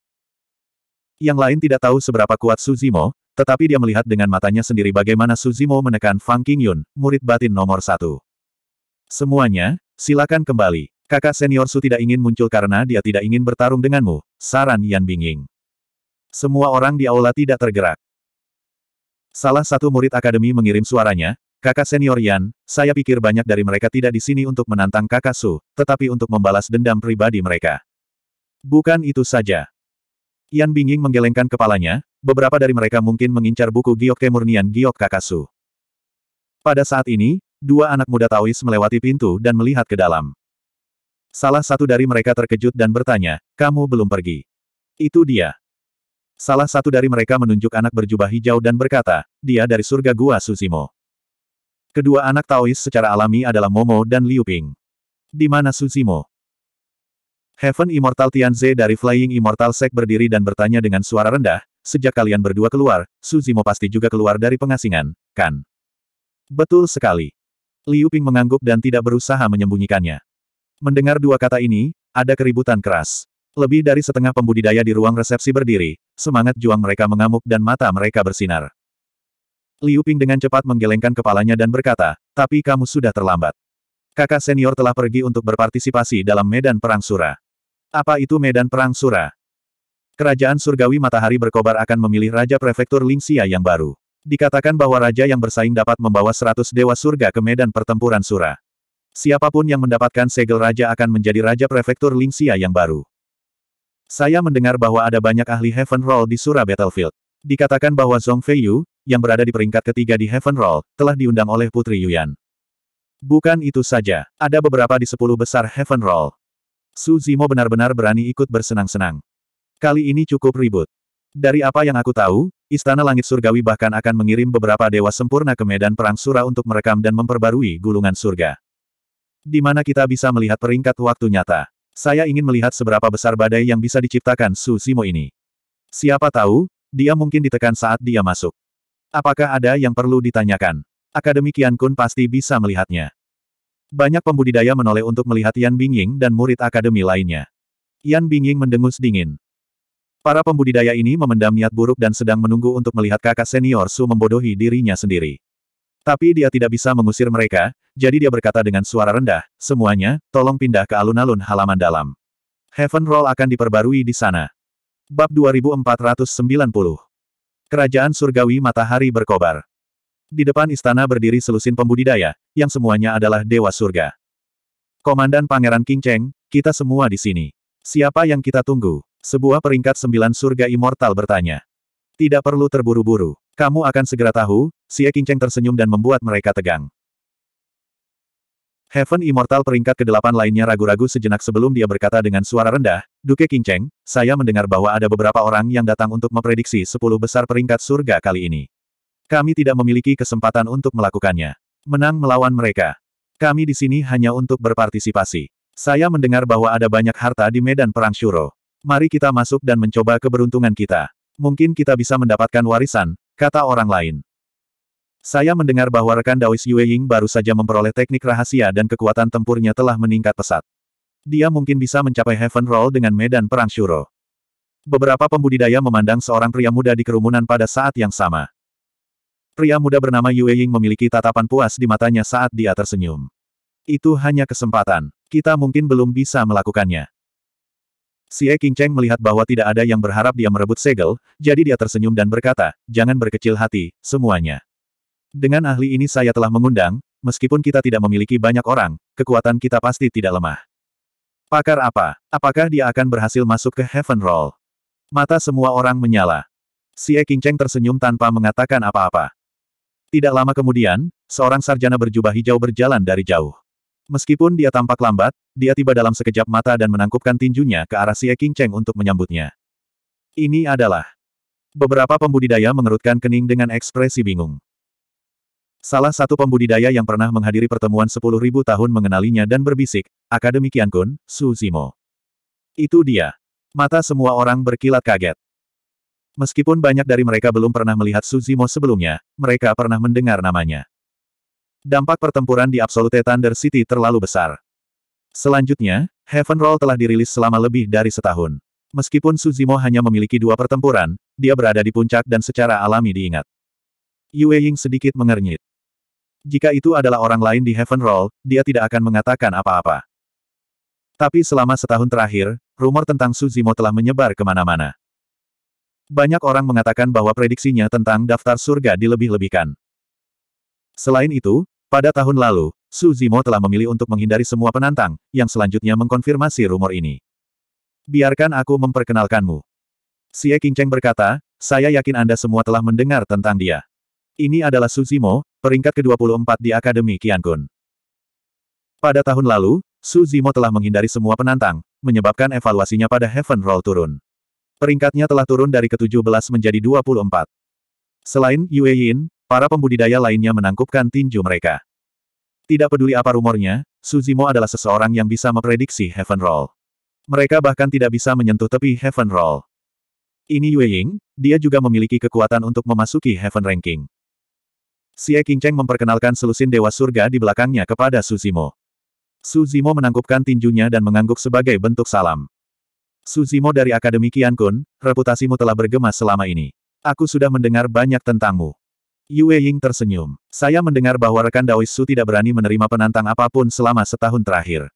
Yang lain tidak tahu seberapa kuat Suzimo, tetapi dia melihat dengan matanya sendiri bagaimana Suzimo menekan Fang Qingyun, murid batin nomor satu. Semuanya, silakan kembali. Kakak senior Su tidak ingin muncul karena dia tidak ingin bertarung denganmu, saran Yan Bingying. Semua orang di aula tidak tergerak. Salah satu murid akademi mengirim suaranya, Kakak senior Yan, saya pikir banyak dari mereka tidak di sini untuk menantang kakak Su, tetapi untuk membalas dendam pribadi mereka. Bukan itu saja. Yan binging menggelengkan kepalanya, beberapa dari mereka mungkin mengincar buku giok kemurnian giok kakak Su. Pada saat ini, dua anak muda Taois melewati pintu dan melihat ke dalam. Salah satu dari mereka terkejut dan bertanya, kamu belum pergi. Itu dia. Salah satu dari mereka menunjuk anak berjubah hijau dan berkata, dia dari surga gua Suzimo. Kedua anak Taois secara alami adalah Momo dan Liu Ping. Di mana Suzimo? Heaven Immortal Tianze dari Flying Immortal Sect berdiri dan bertanya dengan suara rendah, sejak kalian berdua keluar, Suzimo pasti juga keluar dari pengasingan, kan? Betul sekali. Liu Ping mengangguk dan tidak berusaha menyembunyikannya. Mendengar dua kata ini, ada keributan keras. Lebih dari setengah pembudidaya di ruang resepsi berdiri, semangat juang mereka mengamuk dan mata mereka bersinar. Liu Ping dengan cepat menggelengkan kepalanya dan berkata, tapi kamu sudah terlambat. Kakak senior telah pergi untuk berpartisipasi dalam medan perang sura. Apa itu medan perang sura? Kerajaan surgawi matahari berkobar akan memilih Raja Prefektur Lingxia yang baru. Dikatakan bahwa raja yang bersaing dapat membawa seratus dewa surga ke medan pertempuran sura. Siapapun yang mendapatkan segel raja akan menjadi Raja Prefektur Lingxia yang baru. Saya mendengar bahwa ada banyak ahli Heaven Roll di Sura Battlefield. Dikatakan bahwa Zhong Fei Yu, yang berada di peringkat ketiga di Heaven Roll, telah diundang oleh Putri Yuan. Bukan itu saja, ada beberapa di sepuluh besar Heaven Roll. Su Zimo benar-benar berani ikut bersenang-senang. Kali ini cukup ribut. Dari apa yang aku tahu, Istana Langit Surgawi bahkan akan mengirim beberapa dewa sempurna ke medan perang Sura untuk merekam dan memperbarui gulungan surga. Di mana kita bisa melihat peringkat waktu nyata. Saya ingin melihat seberapa besar badai yang bisa diciptakan Su Simo ini. Siapa tahu, dia mungkin ditekan saat dia masuk. Apakah ada yang perlu ditanyakan? Akademi Kian Kun pasti bisa melihatnya. Banyak pembudidaya menoleh untuk melihat Yan Bingying dan murid akademi lainnya. Yan Bingying mendengus dingin. Para pembudidaya ini memendam niat buruk dan sedang menunggu untuk melihat kakak senior Su membodohi dirinya sendiri. Tapi dia tidak bisa mengusir mereka, jadi dia berkata dengan suara rendah, semuanya, tolong pindah ke alun-alun halaman dalam. Heaven Roll akan diperbarui di sana. Bab 2490 Kerajaan Surgawi Matahari Berkobar Di depan istana berdiri selusin pembudidaya, yang semuanya adalah Dewa Surga. Komandan Pangeran King Cheng, kita semua di sini. Siapa yang kita tunggu? Sebuah peringkat sembilan surga immortal bertanya. Tidak perlu terburu-buru. Kamu akan segera tahu, Xie Qingcheng tersenyum dan membuat mereka tegang. Heaven Immortal peringkat ke-8 lainnya ragu-ragu sejenak sebelum dia berkata dengan suara rendah, Duke Qingcheng, saya mendengar bahwa ada beberapa orang yang datang untuk memprediksi 10 besar peringkat surga kali ini. Kami tidak memiliki kesempatan untuk melakukannya. Menang melawan mereka. Kami di sini hanya untuk berpartisipasi. Saya mendengar bahwa ada banyak harta di medan perang Shuro. Mari kita masuk dan mencoba keberuntungan kita. Mungkin kita bisa mendapatkan warisan, kata orang lain. Saya mendengar bahwa rekan Daois Yue Ying baru saja memperoleh teknik rahasia dan kekuatan tempurnya telah meningkat pesat. Dia mungkin bisa mencapai Heaven Roll dengan medan perang Shuro. Beberapa pembudidaya memandang seorang pria muda di kerumunan pada saat yang sama. Pria muda bernama Yue Ying memiliki tatapan puas di matanya saat dia tersenyum. Itu hanya kesempatan. Kita mungkin belum bisa melakukannya. Si E Cheng melihat bahwa tidak ada yang berharap dia merebut segel, jadi dia tersenyum dan berkata, jangan berkecil hati, semuanya. Dengan ahli ini saya telah mengundang, meskipun kita tidak memiliki banyak orang, kekuatan kita pasti tidak lemah. Pakar apa? Apakah dia akan berhasil masuk ke Heaven Roll? Mata semua orang menyala. Si E Cheng tersenyum tanpa mengatakan apa-apa. Tidak lama kemudian, seorang sarjana berjubah hijau berjalan dari jauh. Meskipun dia tampak lambat, dia tiba dalam sekejap mata dan menangkupkan tinjunya ke arah Xie King Cheng untuk menyambutnya. Ini adalah Beberapa pembudidaya mengerutkan kening dengan ekspresi bingung. Salah satu pembudidaya yang pernah menghadiri pertemuan sepuluh ribu tahun mengenalinya dan berbisik, Akademi Kun, Su Zimo. Itu dia. Mata semua orang berkilat kaget. Meskipun banyak dari mereka belum pernah melihat Su Zimo sebelumnya, mereka pernah mendengar namanya. Dampak pertempuran di Absolute Thunder City terlalu besar. Selanjutnya, Heaven Roll telah dirilis selama lebih dari setahun. Meskipun Suzimo hanya memiliki dua pertempuran, dia berada di puncak dan secara alami diingat. Yue Ying sedikit mengernyit. Jika itu adalah orang lain di Heaven Roll, dia tidak akan mengatakan apa-apa. Tapi selama setahun terakhir, rumor tentang Suzimo telah menyebar kemana-mana. Banyak orang mengatakan bahwa prediksinya tentang daftar surga dilebih-lebihkan. Selain itu, pada tahun lalu, Su Zimo telah memilih untuk menghindari semua penantang, yang selanjutnya mengkonfirmasi rumor ini. Biarkan aku memperkenalkanmu. Xie Qingcheng berkata, saya yakin Anda semua telah mendengar tentang dia. Ini adalah Su Zimo, peringkat ke-24 di Akademi Qiankun. Pada tahun lalu, Su Zimo telah menghindari semua penantang, menyebabkan evaluasinya pada Heaven Roll turun. Peringkatnya telah turun dari ke-17 menjadi 24. Selain Yue Yin, Para pembudidaya lainnya menangkupkan tinju mereka. Tidak peduli apa rumornya, Suzimo adalah seseorang yang bisa memprediksi Heaven Roll. Mereka bahkan tidak bisa menyentuh tepi Heaven Roll. Ini Yue Ying, dia juga memiliki kekuatan untuk memasuki Heaven Ranking. Xie Qingcheng memperkenalkan selusin Dewa Surga di belakangnya kepada Suzimo. Suzimo menangkupkan tinjunya dan mengangguk sebagai bentuk salam. Suzimo dari Akademi Qian Kun, reputasimu telah bergema selama ini. Aku sudah mendengar banyak tentangmu. Yue Ying tersenyum. Saya mendengar bahwa rekan Daois Su tidak berani menerima penantang apapun selama setahun terakhir.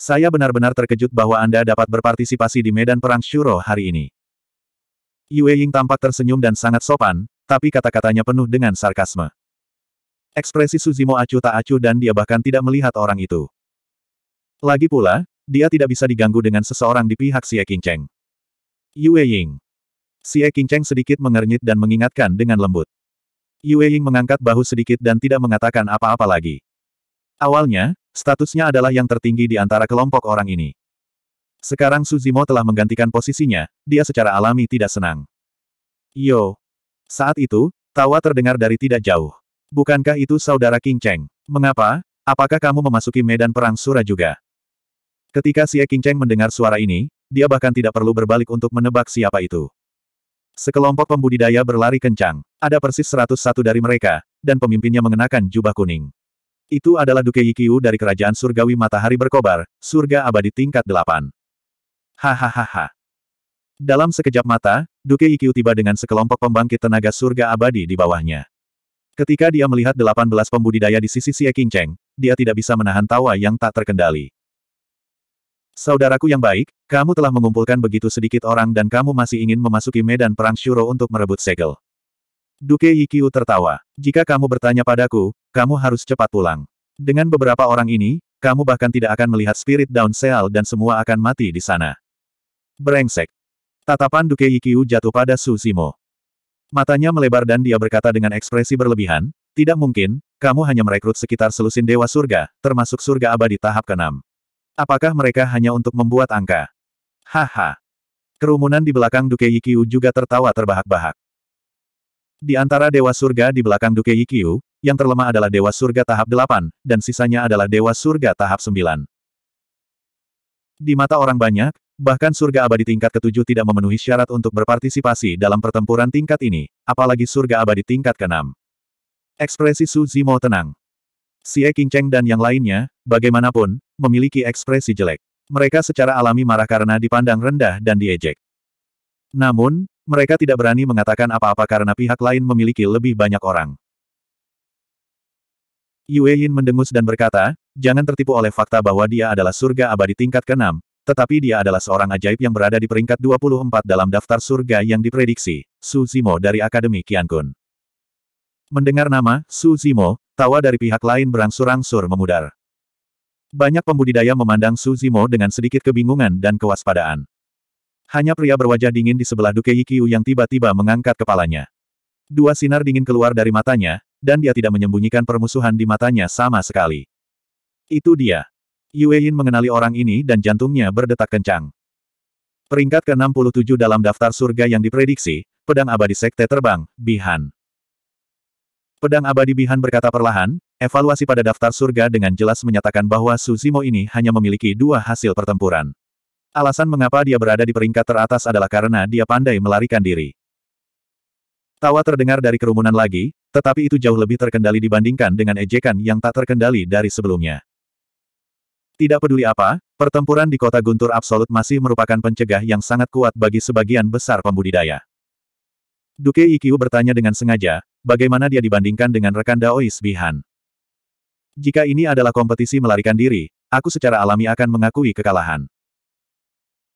Saya benar-benar terkejut bahwa Anda dapat berpartisipasi di medan perang Shuro hari ini. Yue Ying tampak tersenyum dan sangat sopan, tapi kata-katanya penuh dengan sarkasme. Ekspresi Suzimo acuh tak acuh dan dia bahkan tidak melihat orang itu. Lagi pula, dia tidak bisa diganggu dengan seseorang di pihak Xie Qingcheng. Yue Ying. Xie Qingcheng sedikit mengernyit dan mengingatkan dengan lembut. Yue Ying mengangkat bahu sedikit dan tidak mengatakan apa-apa lagi. Awalnya, statusnya adalah yang tertinggi di antara kelompok orang ini. Sekarang Suzimo telah menggantikan posisinya, dia secara alami tidak senang. Yo! Saat itu, tawa terdengar dari tidak jauh. Bukankah itu saudara King Cheng? Mengapa? Apakah kamu memasuki medan perang Sura juga? Ketika si King Cheng mendengar suara ini, dia bahkan tidak perlu berbalik untuk menebak siapa itu. Sekelompok pembudidaya berlari kencang. Ada persis 101 dari mereka, dan pemimpinnya mengenakan jubah kuning. Itu adalah Duke Yikyu dari Kerajaan Surgawi Matahari Berkobar, Surga Abadi Tingkat 8. Hahaha. Dalam sekejap mata, Duke Yikiu tiba dengan sekelompok pembangkit tenaga surga abadi di bawahnya. Ketika dia melihat 18 pembudidaya di sisi Xie Qingcheng, dia tidak bisa menahan tawa yang tak terkendali. Saudaraku yang baik, kamu telah mengumpulkan begitu sedikit orang dan kamu masih ingin memasuki medan perang Shuro untuk merebut segel. Duke Yikyu tertawa. Jika kamu bertanya padaku, kamu harus cepat pulang. Dengan beberapa orang ini, kamu bahkan tidak akan melihat spirit down seal dan semua akan mati di sana. Berengsek. Tatapan Duke Yikyu jatuh pada Su Zimo. Matanya melebar dan dia berkata dengan ekspresi berlebihan, tidak mungkin, kamu hanya merekrut sekitar selusin Dewa Surga, termasuk Surga Abadi tahap keenam." Apakah mereka hanya untuk membuat angka? Haha. Kerumunan di belakang Duke Yikyu juga tertawa terbahak-bahak. Di antara Dewa Surga di belakang Duke Yikyu, yang terlemah adalah Dewa Surga tahap 8, dan sisanya adalah Dewa Surga tahap 9. Di mata orang banyak, bahkan surga abadi tingkat ke ketujuh tidak memenuhi syarat untuk berpartisipasi dalam pertempuran tingkat ini, apalagi surga abadi tingkat keenam. Ekspresi Su Zimo tenang. Si E dan yang lainnya, bagaimanapun, memiliki ekspresi jelek. Mereka secara alami marah karena dipandang rendah dan diejek. Namun, mereka tidak berani mengatakan apa-apa karena pihak lain memiliki lebih banyak orang. Yue Yin mendengus dan berkata, jangan tertipu oleh fakta bahwa dia adalah surga abadi tingkat ke-6, tetapi dia adalah seorang ajaib yang berada di peringkat 24 dalam daftar surga yang diprediksi, Su Zimo dari Akademi Kun." Mendengar nama, Su Zimo, tawa dari pihak lain berangsur-angsur memudar. Banyak pembudidaya memandang Su Zimo dengan sedikit kebingungan dan kewaspadaan. Hanya pria berwajah dingin di sebelah Duke Yikiu yang tiba-tiba mengangkat kepalanya. Dua sinar dingin keluar dari matanya, dan dia tidak menyembunyikan permusuhan di matanya sama sekali. Itu dia. Yue Yin mengenali orang ini dan jantungnya berdetak kencang. Peringkat ke-67 dalam daftar surga yang diprediksi, pedang abadi sekte terbang, Bihan. Pedang abadi Bihan berkata perlahan, evaluasi pada daftar surga dengan jelas menyatakan bahwa Suzimo ini hanya memiliki dua hasil pertempuran. Alasan mengapa dia berada di peringkat teratas adalah karena dia pandai melarikan diri. Tawa terdengar dari kerumunan lagi, tetapi itu jauh lebih terkendali dibandingkan dengan ejekan yang tak terkendali dari sebelumnya. Tidak peduli apa, pertempuran di kota Guntur Absolut masih merupakan pencegah yang sangat kuat bagi sebagian besar pembudidaya. Duke Ikiu bertanya dengan sengaja, bagaimana dia dibandingkan dengan rekan Daois Bihan. Jika ini adalah kompetisi melarikan diri, aku secara alami akan mengakui kekalahan.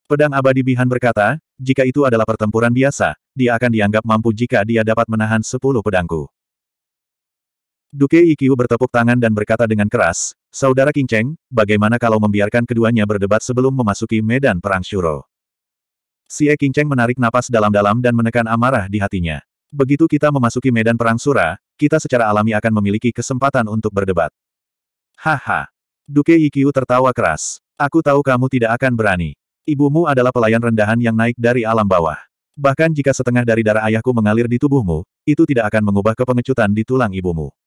Pedang abadi Bihan berkata, jika itu adalah pertempuran biasa, dia akan dianggap mampu jika dia dapat menahan sepuluh pedangku. Duke Ikyu bertepuk tangan dan berkata dengan keras, Saudara Cheng, bagaimana kalau membiarkan keduanya berdebat sebelum memasuki medan perang Shuro? Si E Cheng menarik napas dalam-dalam dan menekan amarah di hatinya begitu kita memasuki medan perang Sura, kita secara alami akan memiliki kesempatan untuk berdebat. Haha. Duke Ikyu tertawa keras. Aku tahu kamu tidak akan berani. Ibumu adalah pelayan rendahan yang naik dari alam bawah. Bahkan jika setengah dari darah ayahku mengalir di tubuhmu, itu tidak akan mengubah kepengecutan di tulang ibumu.